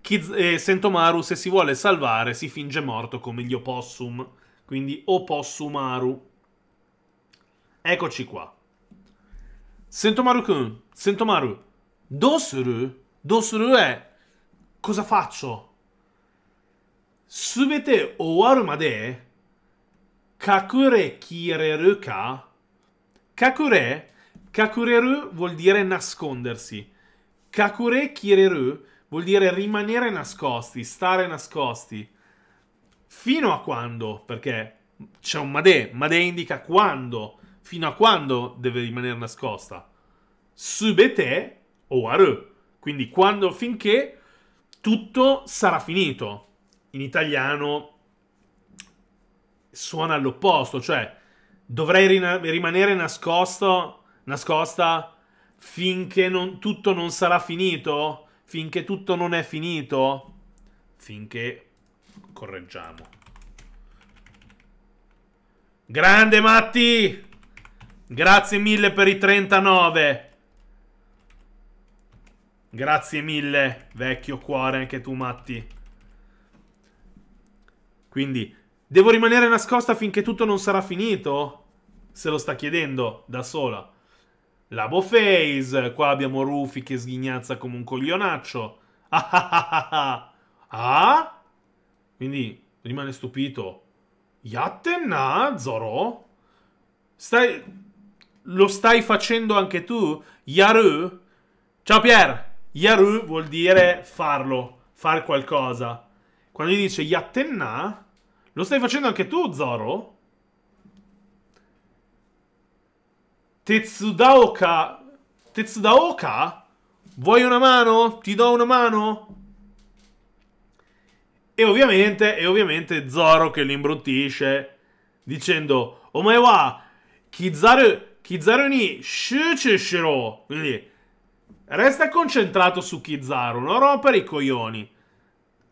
Kiz- eh, Sentomaru se si vuole salvare si finge morto come gli opossum, quindi opossumaru. Eccoci qua. Sentomaru-kun, Sentomaru, dosuru? Dosuru è cosa faccio? Subete owarumade kakure kireruka? Kakure Kakureru vuol dire nascondersi. Kakure Kireru vuol dire rimanere nascosti, stare nascosti. Fino a quando? Perché c'è un Made. Made indica quando. Fino a quando deve rimanere nascosta. Subete o aru. Quindi quando, finché tutto sarà finito. In italiano suona all'opposto, cioè dovrei rimanere nascosto nascosta finché non, tutto non sarà finito, finché tutto non è finito, finché correggiamo. Grande Matti! Grazie mille per i 39. Grazie mille, vecchio cuore, anche tu Matti. Quindi, devo rimanere nascosta finché tutto non sarà finito? Se lo sta chiedendo da sola. Labo Face. Qua abbiamo Rufy che sghignazza come un coglionaccio. Ah, ah, Quindi rimane stupito. Yattenna, Zoro? Stai... Lo stai facendo anche tu? Yaru? Ciao Pier! Yaru vuol dire farlo, far qualcosa. Quando gli dice Yattenna, lo stai facendo anche tu Zoro? Tetsudaoka. Tetsudaoka? Vuoi una mano? Ti do una mano? E ovviamente, e ovviamente Zoro che li imbruttisce dicendo Omae wa Kizaru, Kizaru ni shuchushiro. Quindi resta concentrato su Kizaru, non rompere i coglioni.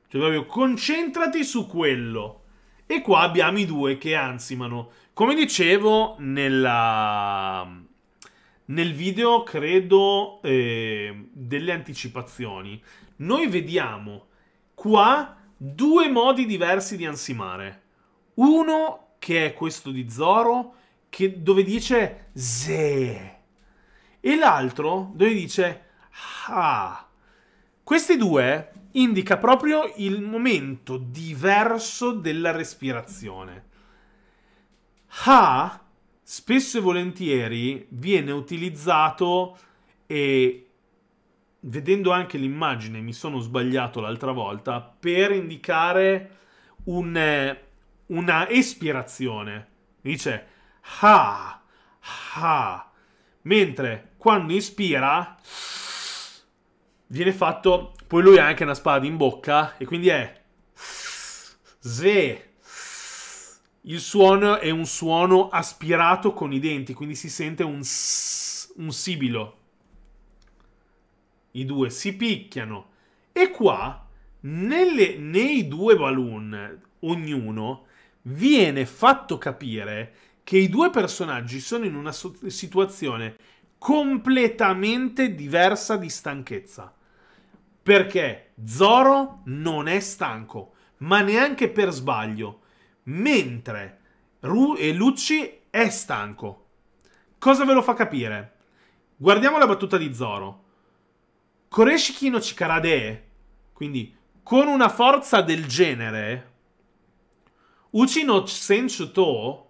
Cioè proprio concentrati su quello. E qua abbiamo i due che ansimano. Come dicevo nella nel video, credo, eh, delle anticipazioni. Noi vediamo qua due modi diversi di ansimare. Uno che è questo di Zoro, che, dove dice ze, e l'altro dove dice ha. Questi due indica proprio il momento diverso della respirazione. Ha spesso e volentieri viene utilizzato e vedendo anche l'immagine mi sono sbagliato l'altra volta per indicare un, eh, una espirazione. Dice ha, ha, mentre quando ispira viene fatto, poi lui ha anche una spada in bocca e quindi è se il suono è un suono aspirato con i denti, quindi si sente un, s, un sibilo. I due si picchiano. E qua, nelle, nei due balloon, ognuno, viene fatto capire che i due personaggi sono in una situazione completamente diversa di stanchezza. Perché Zoro non è stanco, ma neanche per sbaglio mentre Ru e Lucci è stanco. Cosa ve lo fa capire? Guardiamo la battuta di Zoro. Koreshiki no Chikarade, quindi con una forza del genere, Uchi no Senchu to,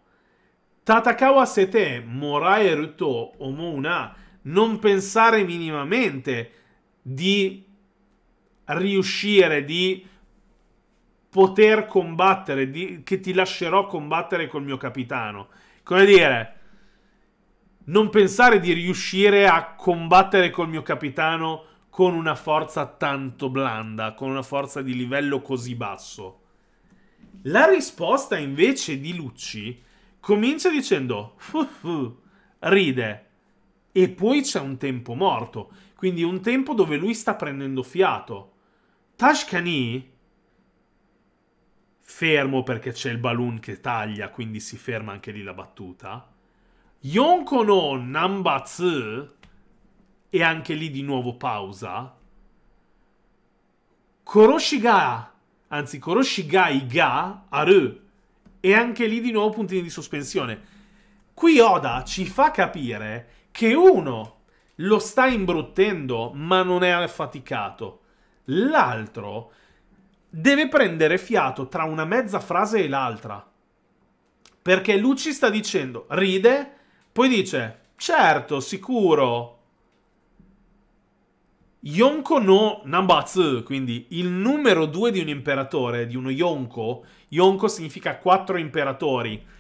Tatakawa sete moraeru to omouna, non pensare minimamente di riuscire, di poter combattere, di, che ti lascerò combattere col mio capitano. Come dire, non pensare di riuscire a combattere col mio capitano con una forza tanto blanda, con una forza di livello così basso. La risposta invece di Lucci comincia dicendo ride e poi c'è un tempo morto, quindi un tempo dove lui sta prendendo fiato. Tashkani fermo perché c'è il balloon che taglia, quindi si ferma anche lì la battuta. Yonko no Nambatsu e anche lì di nuovo pausa. Koroshiga, anzi Koroshigai ga aru e anche lì di nuovo puntini di sospensione. Qui Oda ci fa capire che uno lo sta imbruttendo ma non è affaticato, l'altro deve prendere fiato tra una mezza frase e l'altra. Perché Luci sta dicendo, ride, poi dice, certo, sicuro. Yonko no Nambatsu, quindi il numero due di un imperatore, di uno Yonko. Yonko significa quattro imperatori.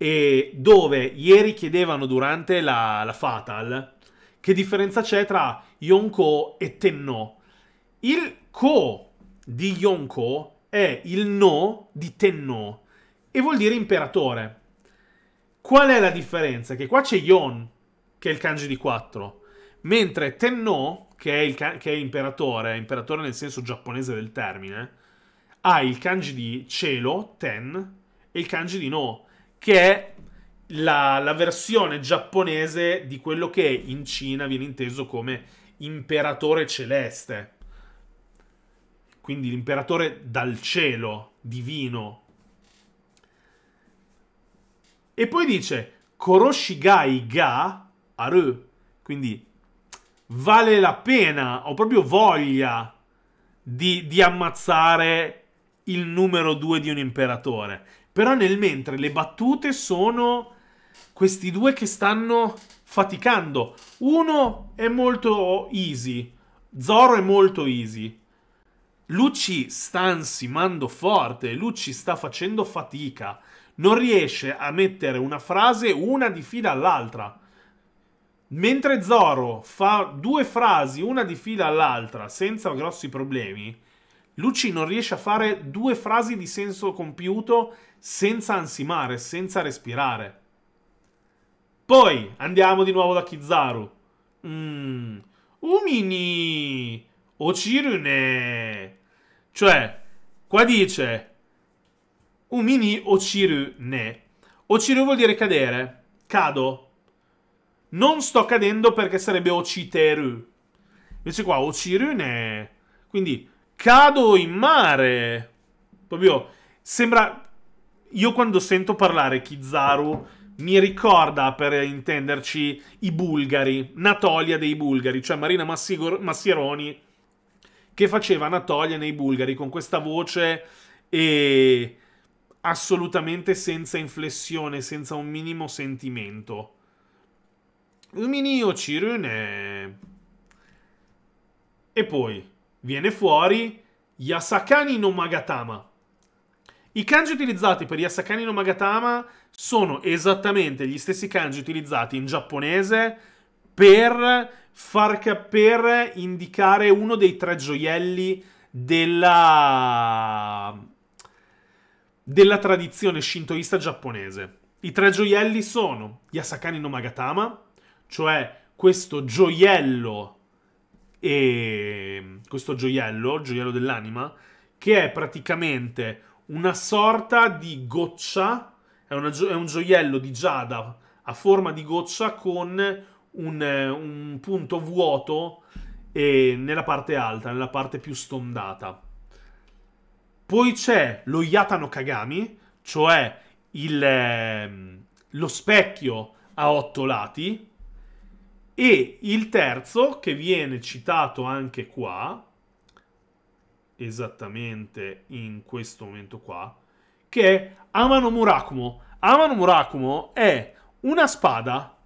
E dove ieri chiedevano durante la, la Fatal che differenza c'è tra Yonko e Tenno. Il Ko di Yonko è il no di Tenno e vuol dire imperatore. Qual è la differenza? Che qua c'è Yon, che è il kanji di 4, mentre Tenno, che è, il che è imperatore, imperatore nel senso giapponese del termine, ha il kanji di cielo, ten, e il kanji di no, che è la, la versione giapponese di quello che in Cina viene inteso come imperatore celeste quindi l'imperatore dal cielo divino. E poi dice Koroshigai ga aru, quindi vale la pena, ho proprio voglia di, di ammazzare il numero due di un imperatore. Però nel mentre le battute sono questi due che stanno faticando. Uno è molto easy, Zoro è molto easy. Luci sta ansimando forte, Luci sta facendo fatica, non riesce a mettere una frase una di fila all'altra. Mentre Zoro fa due frasi una di fila all'altra senza grossi problemi, Luci non riesce a fare due frasi di senso compiuto senza ansimare, senza respirare. Poi andiamo di nuovo da Kizaru. Mmm. Umini! Ocirune! Cioè, qua dice Umini Ociru ne. Ociru vuol dire cadere. Cado. Non sto cadendo perché sarebbe Ociteru. Invece qua Ociru ne. Quindi cado in mare. Proprio sembra io quando sento parlare Kizaru mi ricorda, per intenderci, i bulgari, Natolia dei bulgari, cioè Marina Massi Massieroni che faceva Anatolia nei bulgari con questa voce e assolutamente senza inflessione, senza un minimo sentimento. Luminio Cirune. E poi viene fuori Yasakani no Magatama. I kanji utilizzati per Yasakani no Magatama sono esattamente gli stessi kanji utilizzati in giapponese per Farca per indicare uno dei tre gioielli della, della tradizione shintoista giapponese. I tre gioielli sono Yasakani no Magatama, cioè questo gioiello, e... questo gioiello, gioiello dell'anima, che è praticamente una sorta di goccia, è, gio- è un gioiello di giada a forma di goccia con un, eh, un punto vuoto e nella parte alta, nella parte più stondata. Poi c'è lo Yatano Kagami, cioè il, ehm, lo specchio a otto lati, e il terzo, che viene citato anche qua, esattamente in questo momento qua, che è Amano Murakumo. Amano Murakumo è una spada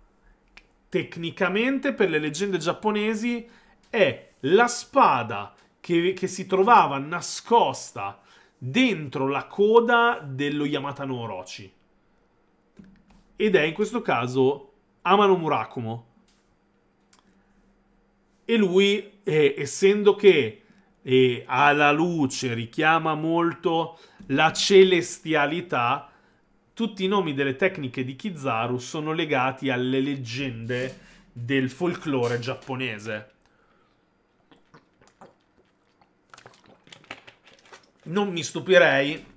tecnicamente per le leggende giapponesi è la spada che, che si trovava nascosta dentro la coda dello Yamata no Orochi. Ed è in questo caso Amano Murakumo. E lui, eh, essendo che eh, alla luce richiama molto la celestialità, tutti i nomi delle tecniche di Kizaru sono legati alle leggende del folklore giapponese. Non mi stupirei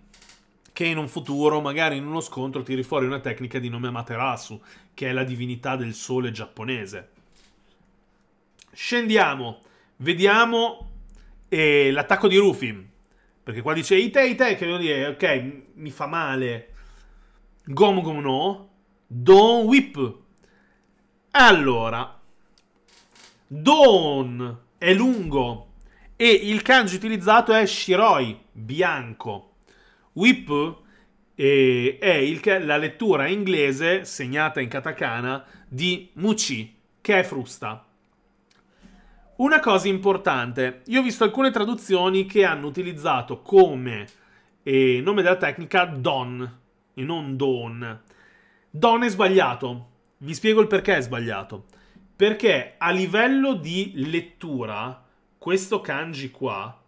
che in un futuro, magari in uno scontro, tiri fuori una tecnica di nome Amaterasu, che è la divinità del sole giapponese. Scendiamo, vediamo eh, l'attacco di Rufin. Perché qua dice Ite Ite, che vuol dire, ok, mi fa male, Gom Gom No, Don Whip. Allora, Don è lungo e il kanji utilizzato è Shiroi, bianco. Whip eh, è il, la lettura inglese segnata in katakana di Muchi, che è frusta. Una cosa importante, io ho visto alcune traduzioni che hanno utilizzato come eh, nome della tecnica Don, e non Don. Don è sbagliato. Vi spiego il perché è sbagliato. Perché a livello di lettura, questo kanji qua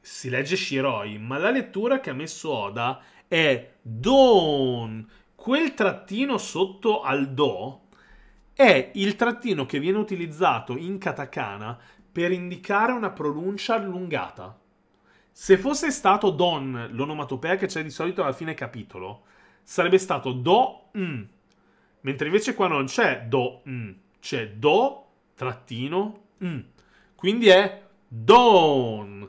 si legge Shiroi, ma la lettura che ha messo Oda è Don. Quel trattino sotto al Do è il trattino che viene utilizzato in katakana per indicare una pronuncia allungata. Se fosse stato Don l'onomatopea che c'è di solito alla fine capitolo, sarebbe stato Do N. Mentre invece qua non c'è Do N, c'è Do trattino N. Quindi è Don.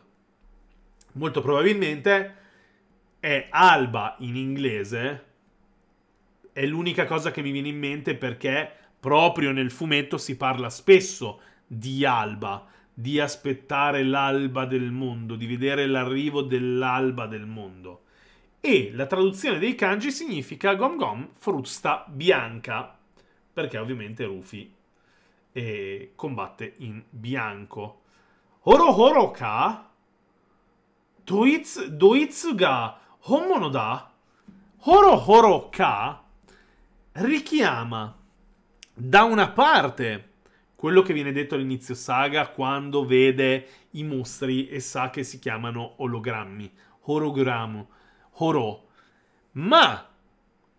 Molto probabilmente è alba in inglese. È l'unica cosa che mi viene in mente perché proprio nel fumetto si parla spesso di alba di aspettare l'alba del mondo, di vedere l'arrivo dell'alba del mondo. E la traduzione dei kanji significa gom gom frusta bianca, perché ovviamente Rufy eh, combatte in bianco. Horohoroka doitsu, doitsu ga homono da Horohoroka richiama da una parte quello che viene detto all'inizio saga quando vede i mostri e sa che si chiamano ologrammi, Horogrammo. horo. Ma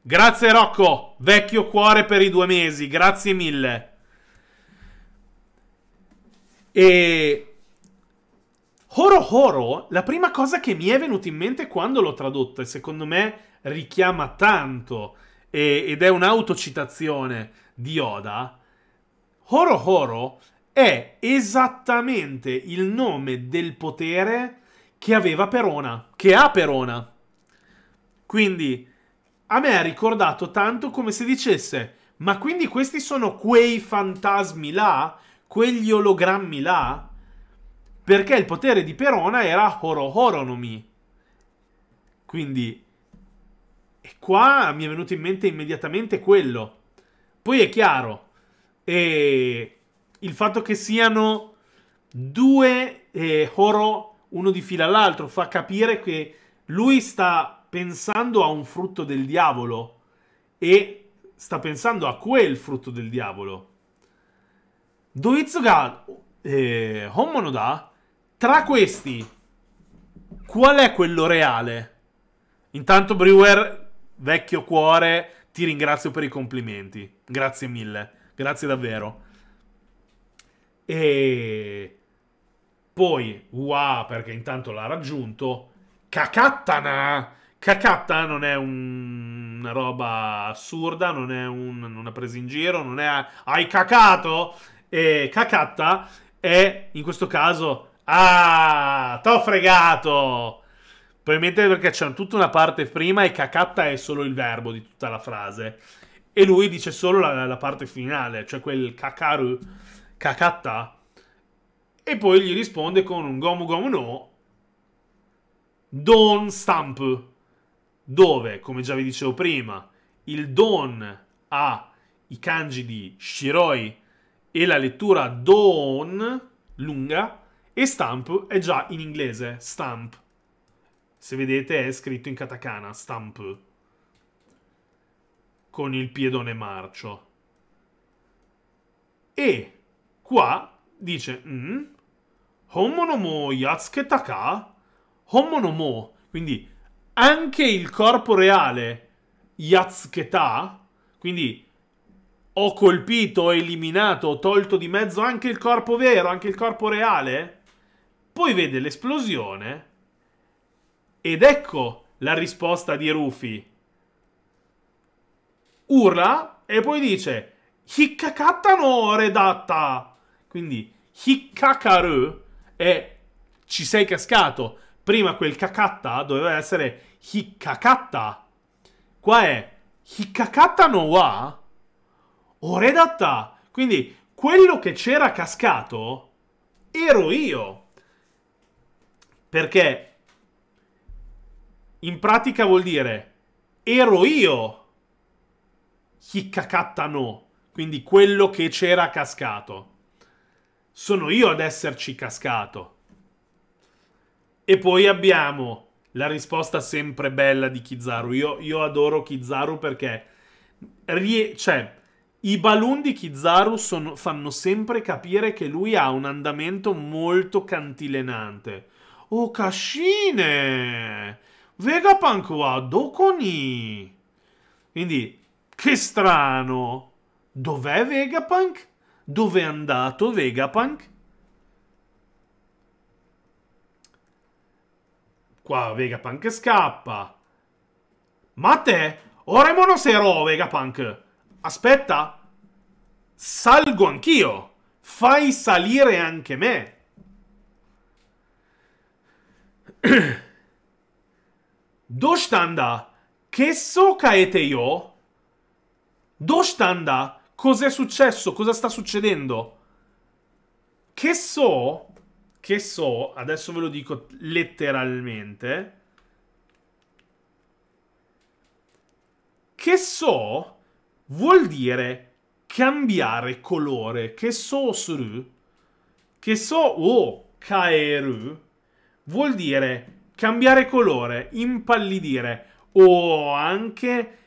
grazie Rocco, vecchio cuore per i due mesi, grazie mille. E Horo Horo, la prima cosa che mi è venuta in mente quando l'ho tradotto e secondo me richiama tanto e, ed è un'autocitazione di Oda, Horo Horo è esattamente il nome del potere che aveva Perona, che ha Perona. Quindi a me ha ricordato tanto come se dicesse, ma quindi questi sono quei fantasmi là, quegli ologrammi là? Perché il potere di Perona era Horo Horonomi. Quindi, e qua mi è venuto in mente immediatamente quello. Poi è chiaro, e il fatto che siano due eh, Horo uno di fila all'altro fa capire che lui sta pensando a un frutto del diavolo e sta pensando a quel frutto del diavolo. Doizzo ga eh, Honmono tra questi qual è quello reale? Intanto Brewer, vecchio cuore, ti ringrazio per i complimenti. Grazie mille. Grazie davvero. E poi Ua, perché intanto l'ha raggiunto. Kakattana! Kakatta non è un... una roba assurda, non è un... una presa in giro, non è... Hai cacato! E Kakatta è, in questo caso... Ah! T'ho fregato! Probabilmente perché c'è tutta una parte prima e cacatta è solo il verbo di tutta la frase. E lui dice solo la, la parte finale, cioè quel kakaru, kakata. E poi gli risponde con un gomu gomu no. Don stamp. Dove, come già vi dicevo prima, il don ha i kanji di shiroi e la lettura don lunga e stamp è già in inglese stamp. Se vedete è scritto in katakana stamp con il piedone marcio. E qua dice mm, Homono mo yatsuketaka Homono mo quindi anche il corpo reale yatsuketa quindi ho colpito, ho eliminato, ho tolto di mezzo anche il corpo vero, anche il corpo reale. Poi vede l'esplosione ed ecco la risposta di Rufy urla e poi dice Hikkakata no redatta. Quindi Hikkakaru è ci sei cascato. Prima quel kakatta doveva essere Hikkakatta. Qua è Hikkakatta no wa Oredatta. Quindi quello che c'era cascato ero io. Perché in pratica vuol dire ero io Hikakatta no, quindi quello che c'era cascato. Sono io ad esserci cascato. E poi abbiamo la risposta sempre bella di Kizaru. Io, io adoro Kizaru perché... cioè, i balloon di Kizaru sono, fanno sempre capire che lui ha un andamento molto cantilenante. Oh, cascine! Vegapunk wa dokoni! Quindi, che strano! Dov'è Vegapunk? Dove è andato Vegapunk? Qua Vegapunk scappa. Ma te? Ora è monosero Vegapunk. Aspetta. Salgo anch'io. Fai salire anche me. Dove sta andando? Che so caete io? Dove Cos'è successo? Cosa sta succedendo? Che so, che so, adesso ve lo dico letteralmente. Che so vuol dire cambiare colore. Che so suru. Che so o oh, kaeru vuol dire cambiare colore, impallidire o anche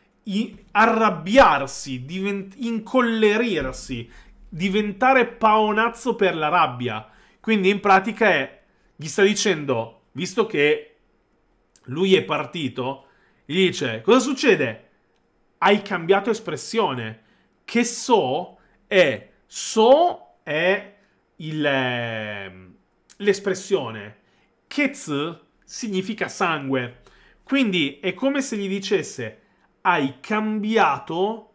arrabbiarsi, divent incollerirsi, diventare paonazzo per la rabbia. Quindi in pratica è, gli sta dicendo, visto che lui è partito, gli dice, cosa succede? Hai cambiato espressione. Che so è, so è ehm, l'espressione. Ketz significa sangue. Quindi è come se gli dicesse hai cambiato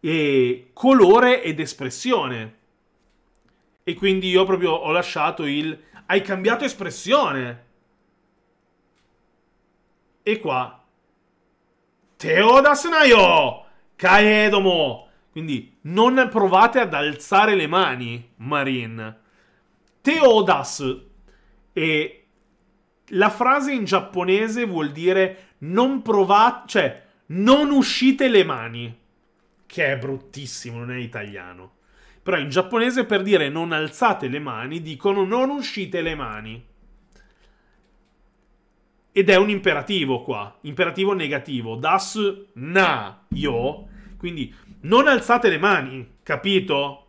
eh, colore ed espressione. E quindi io proprio ho lasciato il... Hai cambiato espressione. E qua... Teodasnaio! Kaedomo! Quindi non provate ad alzare le mani, Marin. Teodas. E la frase in giapponese vuol dire non provate... Cioè, non uscite le mani. Che è bruttissimo, non è italiano. Però in giapponese per dire non alzate le mani dicono non uscite le mani. Ed è un imperativo qua, imperativo negativo. Das na yo. Quindi non alzate le mani, capito?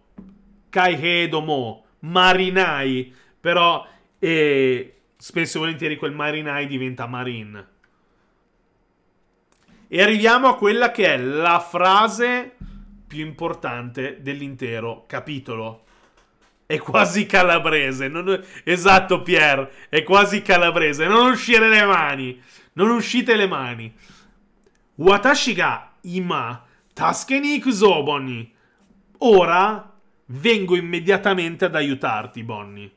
Kai Kaihedomo, marinai. Però eh, spesso e volentieri quel marinai diventa marine. E arriviamo a quella che è la frase più importante dell'intero capitolo. È quasi calabrese. Non... Esatto, Pier. È quasi calabrese. Non uscire le mani. Non uscite le mani. Watashiga ima taskeni kuzo, Bonnie. Ora vengo immediatamente ad aiutarti, Bonnie.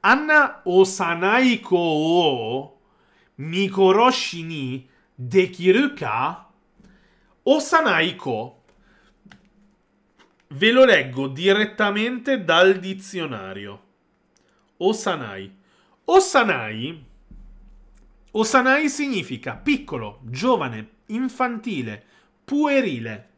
Anna osanaiko ko o mikoroshi ni Dekiru ka ko. Ve lo leggo direttamente dal dizionario. Osanai. Osanai. Osanai significa piccolo, giovane, infantile, puerile.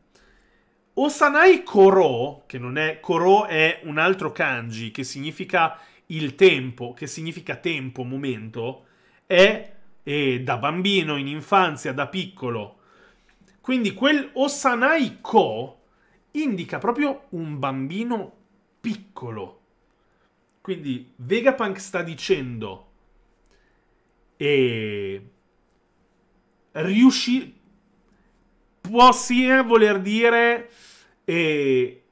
Osanai Koro, che non è Koro, è un altro kanji che significa il tempo, che significa tempo, momento, è e da bambino, in infanzia, da piccolo. Quindi quel Osanai Ko indica proprio un bambino piccolo. Quindi Vegapunk sta dicendo e riusci può sia eh, voler dire e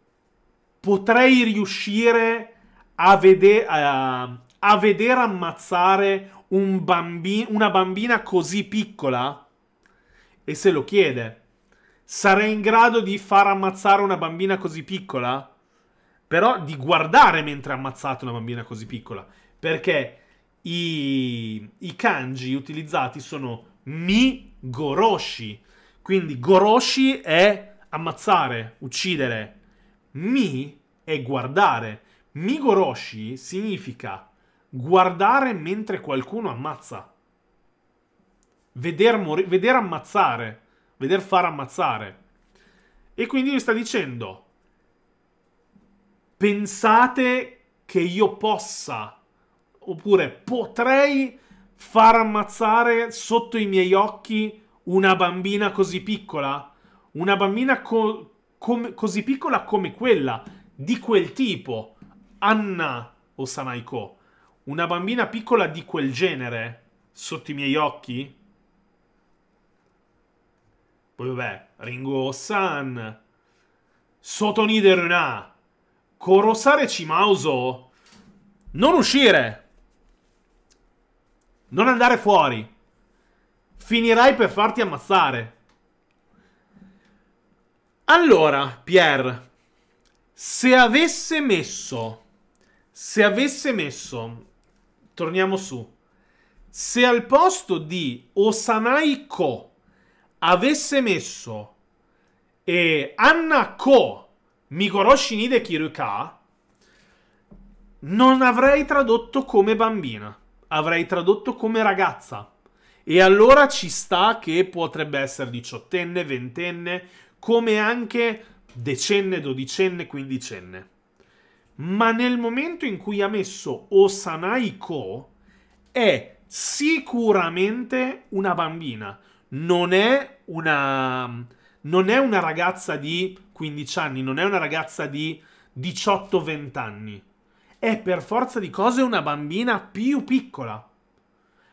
potrei riuscire a, vede a, a vedere ammazzare un bambi una bambina così piccola e se lo chiede, sarei in grado di far ammazzare una bambina così piccola? Però di guardare mentre ammazzate una bambina così piccola. Perché i, i kanji utilizzati sono mi goroshi. Quindi goroshi è ammazzare, uccidere. Mi è guardare. Mi goroshi significa guardare mentre qualcuno ammazza. Veder, mori- veder ammazzare. Veder far ammazzare. E quindi lui sta dicendo, pensate che io possa, oppure potrei far ammazzare sotto i miei occhi una bambina così piccola? Una bambina co- com- così piccola come quella, di quel tipo, Anna Osanaiko una bambina piccola di quel genere sotto i miei occhi? Poi vabbè, Ringo San, Sotoni de Runa, Corosare Cimauso, non uscire, non andare fuori, finirai per farti ammazzare. Allora, Pierre, se avesse messo, se avesse messo torniamo su. Se al posto di Osanai Ko avesse messo eh, Anna Ko Mikoroshi Nide Kiruka, non avrei tradotto come bambina, avrei tradotto come ragazza. E allora ci sta che potrebbe essere diciottenne, ventenne, come anche decenne, dodicenne, quindicenne ma nel momento in cui ha messo Osanai Ko è sicuramente una bambina, non è una non è una ragazza di 15 anni, non è una ragazza di 18-20 anni. È per forza di cose una bambina più piccola.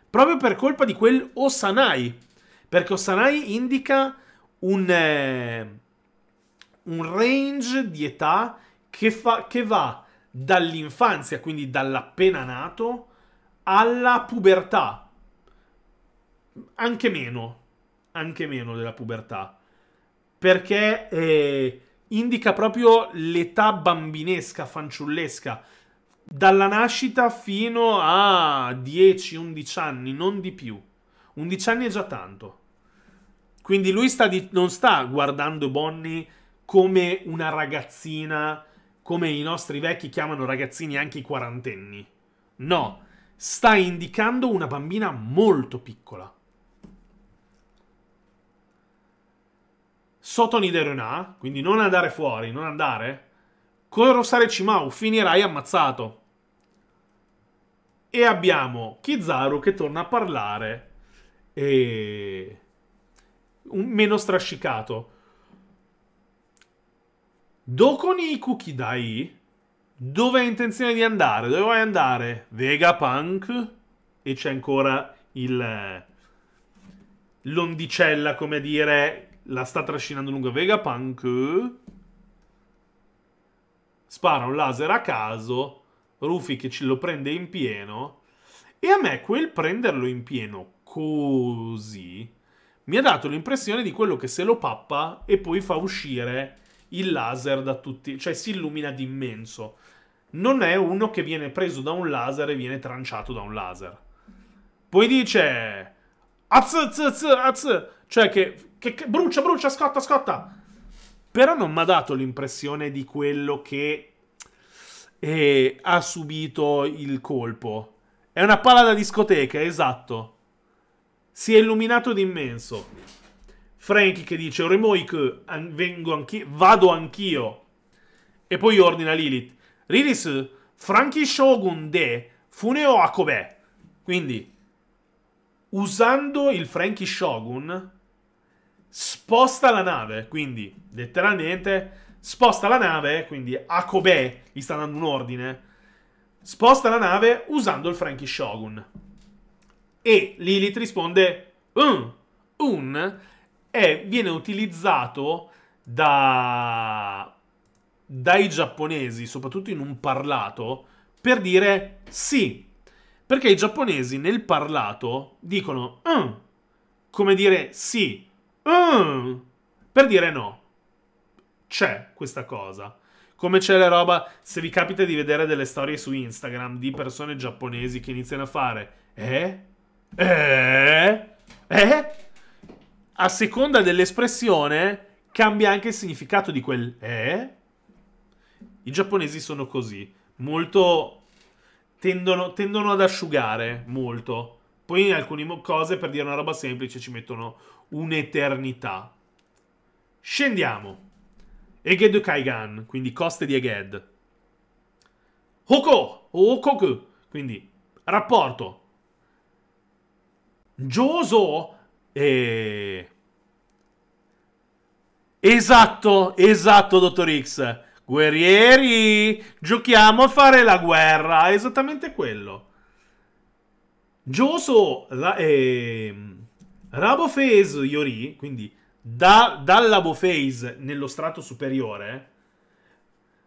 Proprio per colpa di quel Osanai, perché Osanai indica un eh, un range di età che, fa, che va dall'infanzia, quindi dall'appena nato, alla pubertà. Anche meno, anche meno della pubertà. Perché eh, indica proprio l'età bambinesca, fanciullesca, dalla nascita fino a 10-11 anni, non di più. 11 anni è già tanto. Quindi lui sta di, non sta guardando Bonnie come una ragazzina come i nostri vecchi chiamano ragazzini anche i quarantenni. No, sta indicando una bambina molto piccola. Sotoni de Renà, quindi non andare fuori, non andare. Korosare Cimau, finirai ammazzato. E abbiamo Kizaru che torna a parlare. E... Un meno strascicato. Doko ni dai? Dove hai intenzione di andare? Dove vuoi andare? Vegapunk? E c'è ancora il... Eh, l'ondicella, come dire, la sta trascinando lungo Vegapunk. Spara un laser a caso. Rufy che ce lo prende in pieno. E a me quel prenderlo in pieno così mi ha dato l'impressione di quello che se lo pappa e poi fa uscire il laser da tutti, cioè si illumina di immenso. Non è uno che viene preso da un laser e viene tranciato da un laser. Poi dice azz, azz, azz, azz cioè che, che, che brucia, brucia, scotta, scotta. Però non mi ha dato l'impressione di quello che eh, ha subito il colpo. È una palla da discoteca, esatto. Si è illuminato d'immenso. Frankie che dice ormai che vengo anch'io, vado anch'io. E poi ordina Lilith. Lilith, Frankie Shogun de Funeo Akobe. Quindi, usando il Frankie Shogun, sposta la nave. Quindi, letteralmente, sposta la nave, quindi Akobe gli sta dando un ordine. Sposta la nave usando il Frankie Shogun. E Lilith risponde, uh, un, un, e viene utilizzato da, dai giapponesi, soprattutto in un parlato, per dire sì. Perché i giapponesi nel parlato dicono mm", come dire sì, mm", per dire no. C'è questa cosa. Come c'è la roba, se vi capita di vedere delle storie su Instagram di persone giapponesi che iniziano a fare eh? Eh? Eh? a seconda dell'espressione cambia anche il significato di quel eh. I giapponesi sono così, molto tendono, tendono ad asciugare molto. Poi in alcune cose per dire una roba semplice ci mettono un'eternità. Scendiamo. Egedu Kaigan, quindi coste di Eged. Hoko, Okoku, quindi rapporto. Joso e... Esatto, esatto, dottor X. Guerrieri, giochiamo a fare la guerra. esattamente quello. Gioso, la, eh, Rabophase Yori, quindi da, dall'Abophase nello strato superiore,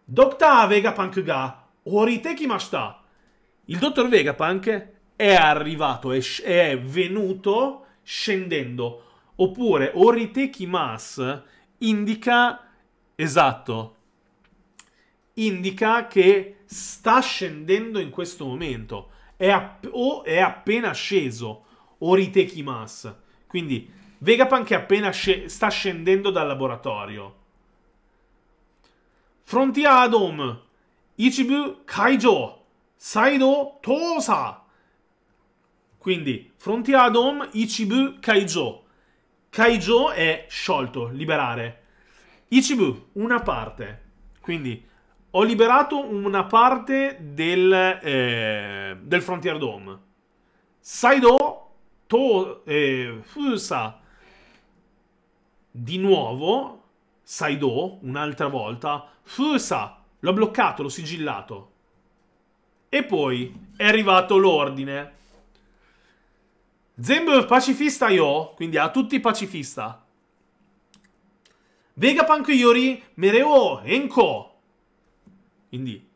Docta Vegapunk ga Oriteki mashta. Il dottor Vegapunk è arrivato, è, è venuto scendendo. Oppure Oriteki Mas indica esatto. Indica che sta scendendo in questo momento. È app- o è appena sceso Oriteki Mas. Quindi Vegapunk è appena sc- sta scendendo dal laboratorio. Frontier Adom Ichibu Kaijo Saido Tosa quindi Frontier Dome, Ichibu, Kaijo. Kaijo è sciolto, liberare. Ichibu, una parte. Quindi ho liberato una parte del, eh, del Frontier Dome. Saido, To, eh, Fusa. Di nuovo, Saido, un'altra volta. Fusa, l'ho bloccato, l'ho sigillato. E poi è arrivato l'ordine. Zemb pacifista io, quindi a tutti pacifista. Vegapunk Yori Mereo Enko. Quindi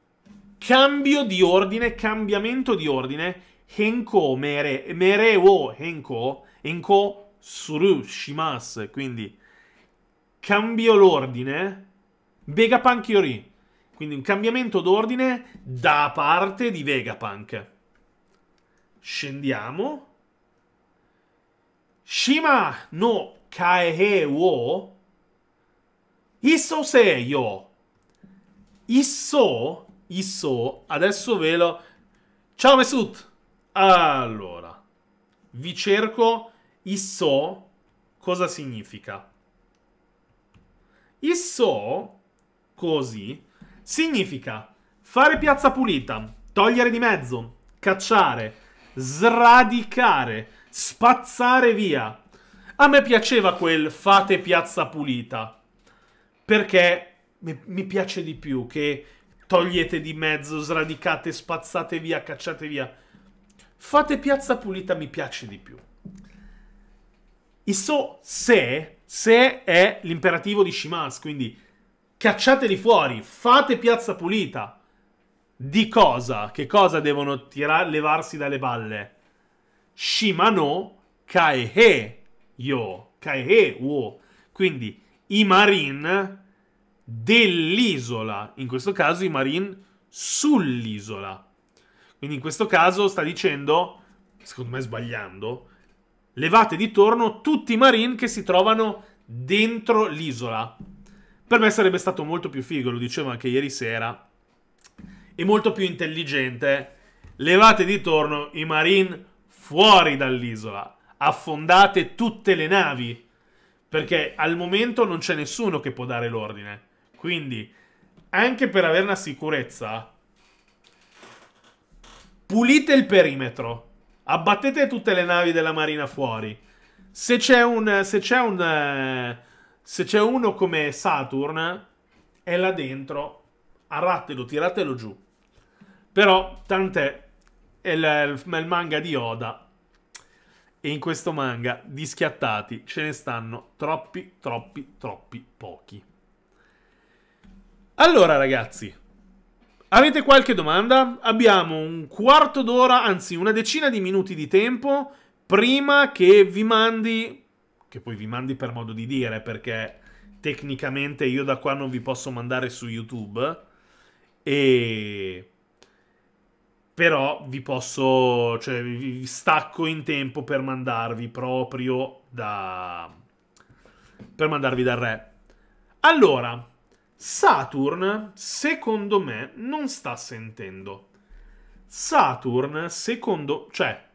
cambio di ordine, cambiamento di ordine. Enko, mere, Mereo Enko, Enko Suru Shimas, quindi cambio l'ordine. Vegapunk Yori. Quindi un cambiamento d'ordine da parte di Vegapunk. Scendiamo. Shima no kae wo isso se yo. Isso, isso, adesso ve lo... Ciao Mesut! Allora, vi cerco isso cosa significa. Isso, così, significa fare piazza pulita, togliere di mezzo, cacciare, sradicare, spazzare via. A me piaceva quel fate piazza pulita, perché mi piace di più che togliete di mezzo, sradicate, spazzate via, cacciate via. Fate piazza pulita mi piace di più. Il so se, se è l'imperativo di Shimas, quindi cacciateli fuori, fate piazza pulita. Di cosa? Che cosa devono tirar- levarsi dalle balle? Shimano Kaehe Yo, Kaehe Wo. Quindi i marine dell'isola, in questo caso i marine sull'isola. Quindi in questo caso sta dicendo, secondo me sbagliando, levate di torno tutti i marine che si trovano dentro l'isola. Per me sarebbe stato molto più figo, lo dicevo anche ieri sera, e molto più intelligente. Levate di torno i marine fuori dall'isola. Affondate tutte le navi. Perché al momento non c'è nessuno che può dare l'ordine. Quindi, anche per avere una sicurezza, pulite il perimetro. Abbattete tutte le navi della marina fuori. Se c'è un... Se c'è un... Se c'è uno come Saturn, è là dentro. Arratelo, tiratelo giù. Però, tant'è, è il, il manga di Oda. E in questo manga di schiattati ce ne stanno troppi, troppi, troppi pochi. Allora ragazzi, avete qualche domanda? Abbiamo un quarto d'ora, anzi una decina di minuti di tempo prima che vi mandi, che poi vi mandi per modo di dire perché tecnicamente io da qua non vi posso mandare su YouTube e però vi posso, cioè, vi stacco in tempo per mandarvi proprio da... per mandarvi dal re. Allora, Saturn, secondo me, non sta sentendo. Saturn, secondo... cioè,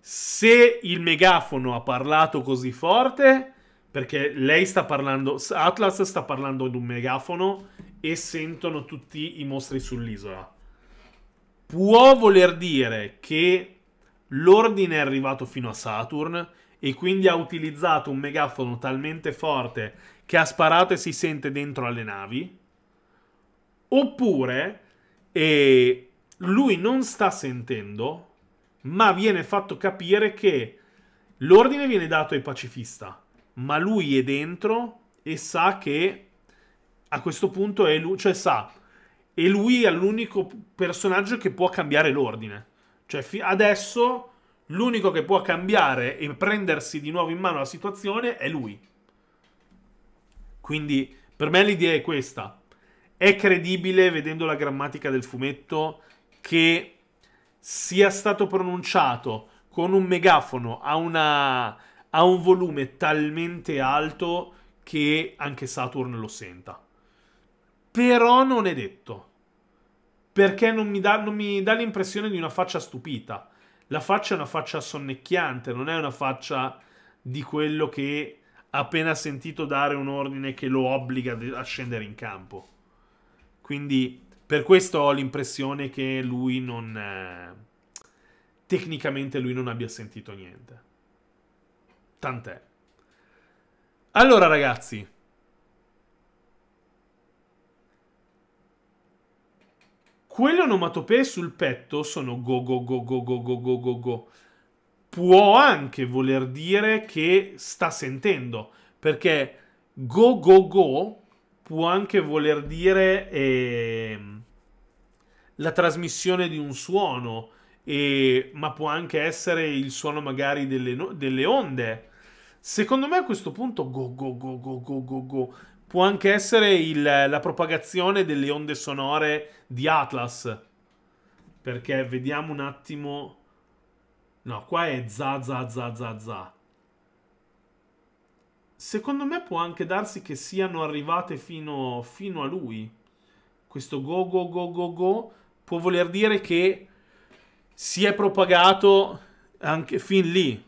se il megafono ha parlato così forte, perché lei sta parlando... Atlas sta parlando ad un megafono e sentono tutti i mostri sull'isola può voler dire che l'ordine è arrivato fino a Saturn e quindi ha utilizzato un megafono talmente forte che ha sparato e si sente dentro alle navi, oppure eh, lui non sta sentendo, ma viene fatto capire che l'ordine viene dato ai pacifista, ma lui è dentro e sa che a questo punto è lui, cioè sa e lui è l'unico personaggio che può cambiare l'ordine. Cioè, adesso l'unico che può cambiare e prendersi di nuovo in mano la situazione è lui. Quindi, per me l'idea è questa. È credibile, vedendo la grammatica del fumetto, che sia stato pronunciato con un megafono a, una, a un volume talmente alto che anche Saturn lo senta. Però non è detto perché non mi, dà, non mi dà l'impressione di una faccia stupita. La faccia è una faccia sonnecchiante, non è una faccia di quello che ha appena sentito dare un ordine che lo obbliga a scendere in campo. Quindi per questo ho l'impressione che lui non... Eh, tecnicamente lui non abbia sentito niente. Tant'è. Allora ragazzi, Quelle onomatopee sul petto sono go go go go go go go go go. Può anche voler dire che sta sentendo, perché go go go può anche voler dire eh, la trasmissione di un suono, eh, ma può anche essere il suono magari delle, delle onde. Secondo me a questo punto go go go go go go go può anche essere il, la propagazione delle onde sonore di Atlas. Perché vediamo un attimo. No, qua è za za za za za. Secondo me può anche darsi che siano arrivate fino, fino a lui. Questo go go go go go può voler dire che si è propagato anche fin lì.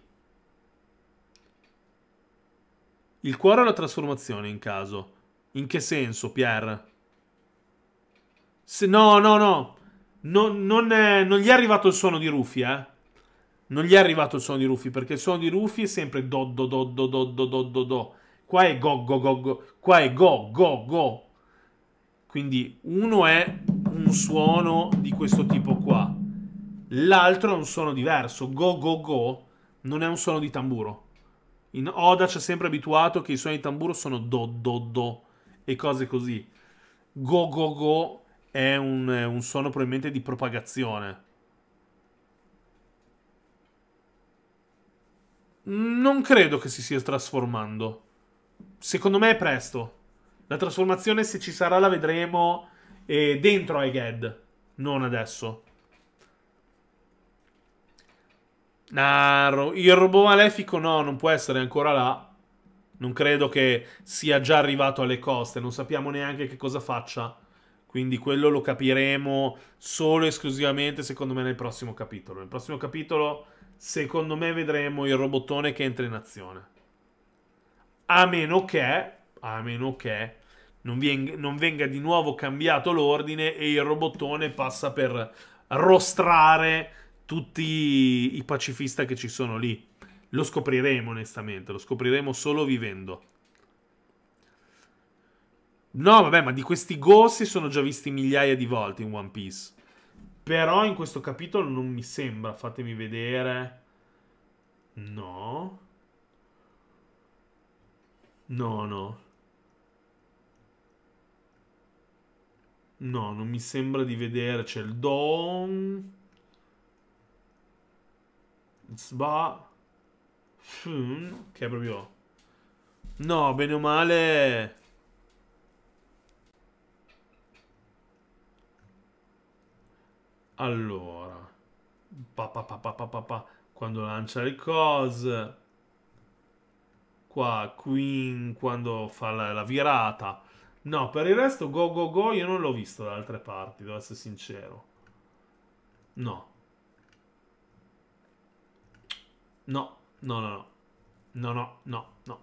Il cuore è la trasformazione in caso. In che senso, Pierre? Se, no, no, no. no non, è, non, gli è arrivato il suono di Ruffy, eh. Non gli è arrivato il suono di Ruffy, perché il suono di Ruffy è sempre do do do do do do do do do. Qua è go go go go. Qua è go go go. Quindi uno è un suono di questo tipo qua. L'altro è un suono diverso. Go go go non è un suono di tamburo. In Oda ci ha sempre abituato che i suoni di tamburo sono do do do e cose così. Go go go è un, un suono probabilmente di propagazione. Non credo che si stia trasformando. Secondo me è presto. La trasformazione, se ci sarà, la vedremo eh, dentro Egghead, non adesso. Nah, il robot malefico no, non può essere ancora là. Non credo che sia già arrivato alle coste, non sappiamo neanche che cosa faccia. Quindi quello lo capiremo solo e esclusivamente, secondo me, nel prossimo capitolo. Nel prossimo capitolo, secondo me, vedremo il robotone che entra in azione. A meno che, a meno che non, venga, non venga di nuovo cambiato l'ordine e il robotone passa per rostrare tutti i pacifista che ci sono lì. Lo scopriremo onestamente, lo scopriremo solo vivendo. No, vabbè, ma di questi go sono già visti migliaia di volte in One Piece. Però in questo capitolo non mi sembra, fatemi vedere. No. No, no. No, non mi sembra di vedere. C'è il Don. Zba che è proprio no bene o male allora pa, pa, pa, pa, pa, pa, quando lancia le cose qua Queen quando fa la, la, virata no per il resto go go go io non l'ho visto da altre parti devo essere sincero no No, no, no, no. No, no, no, no.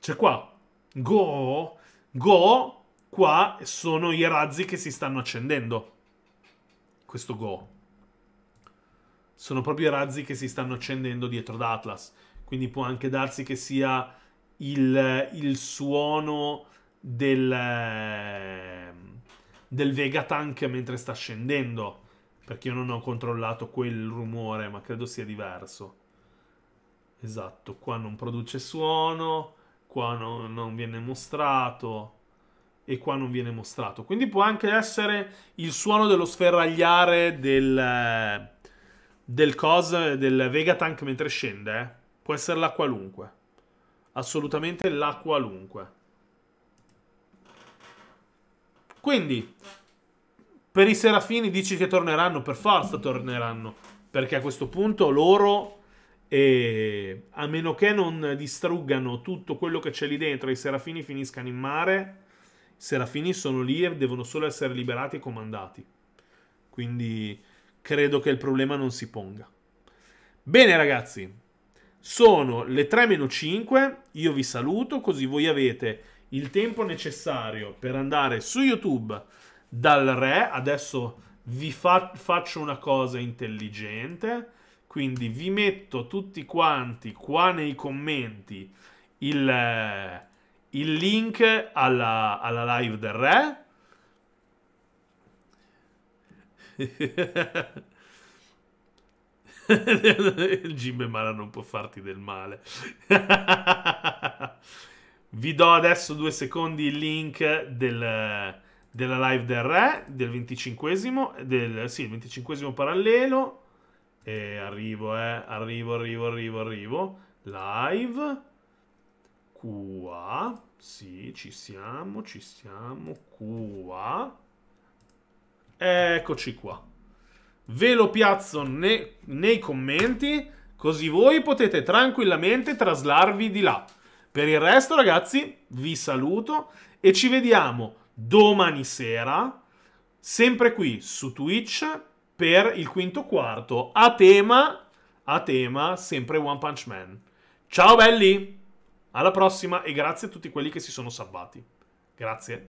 C'è qua. Go. Go. Qua sono i razzi che si stanno accendendo. Questo go. Sono proprio i razzi che si stanno accendendo dietro da Atlas. Quindi può anche darsi che sia il, il suono del, del Vega mentre sta scendendo perché io non ho controllato quel rumore, ma credo sia diverso. Esatto, qua non produce suono, qua no, non viene mostrato e qua non viene mostrato. Quindi può anche essere il suono dello sferragliare del, del cos, del Vegatank mentre scende. Eh? Può essere la qualunque. Assolutamente la qualunque. Quindi, per i Serafini dici che torneranno, per forza torneranno, perché a questo punto loro, eh, a meno che non distruggano tutto quello che c'è lì dentro, i Serafini finiscano in mare, i Serafini sono lì e devono solo essere liberati e comandati. Quindi credo che il problema non si ponga. Bene ragazzi, sono le 3 meno 5, io vi saluto così voi avete il tempo necessario per andare su YouTube dal re. Adesso vi fa- faccio una cosa intelligente. Quindi vi metto tutti quanti qua nei commenti il, eh, il link alla, alla live del re. il Jimbe Mara non può farti del male. Vi do adesso due secondi il link del, della live del re, del 25esimo, del, sì, 25 parallelo. E arrivo, eh, arrivo, arrivo, arrivo, arrivo. Live. Qua. Sì, ci siamo, ci siamo. Qua. Eccoci qua. Ve lo piazzo ne nei commenti, così voi potete tranquillamente traslarvi di là. Per il resto, ragazzi, vi saluto e ci vediamo domani sera, sempre qui su Twitch per il quinto quarto a tema, a tema sempre One Punch Man. Ciao belli, alla prossima e grazie a tutti quelli che si sono salvati. Grazie.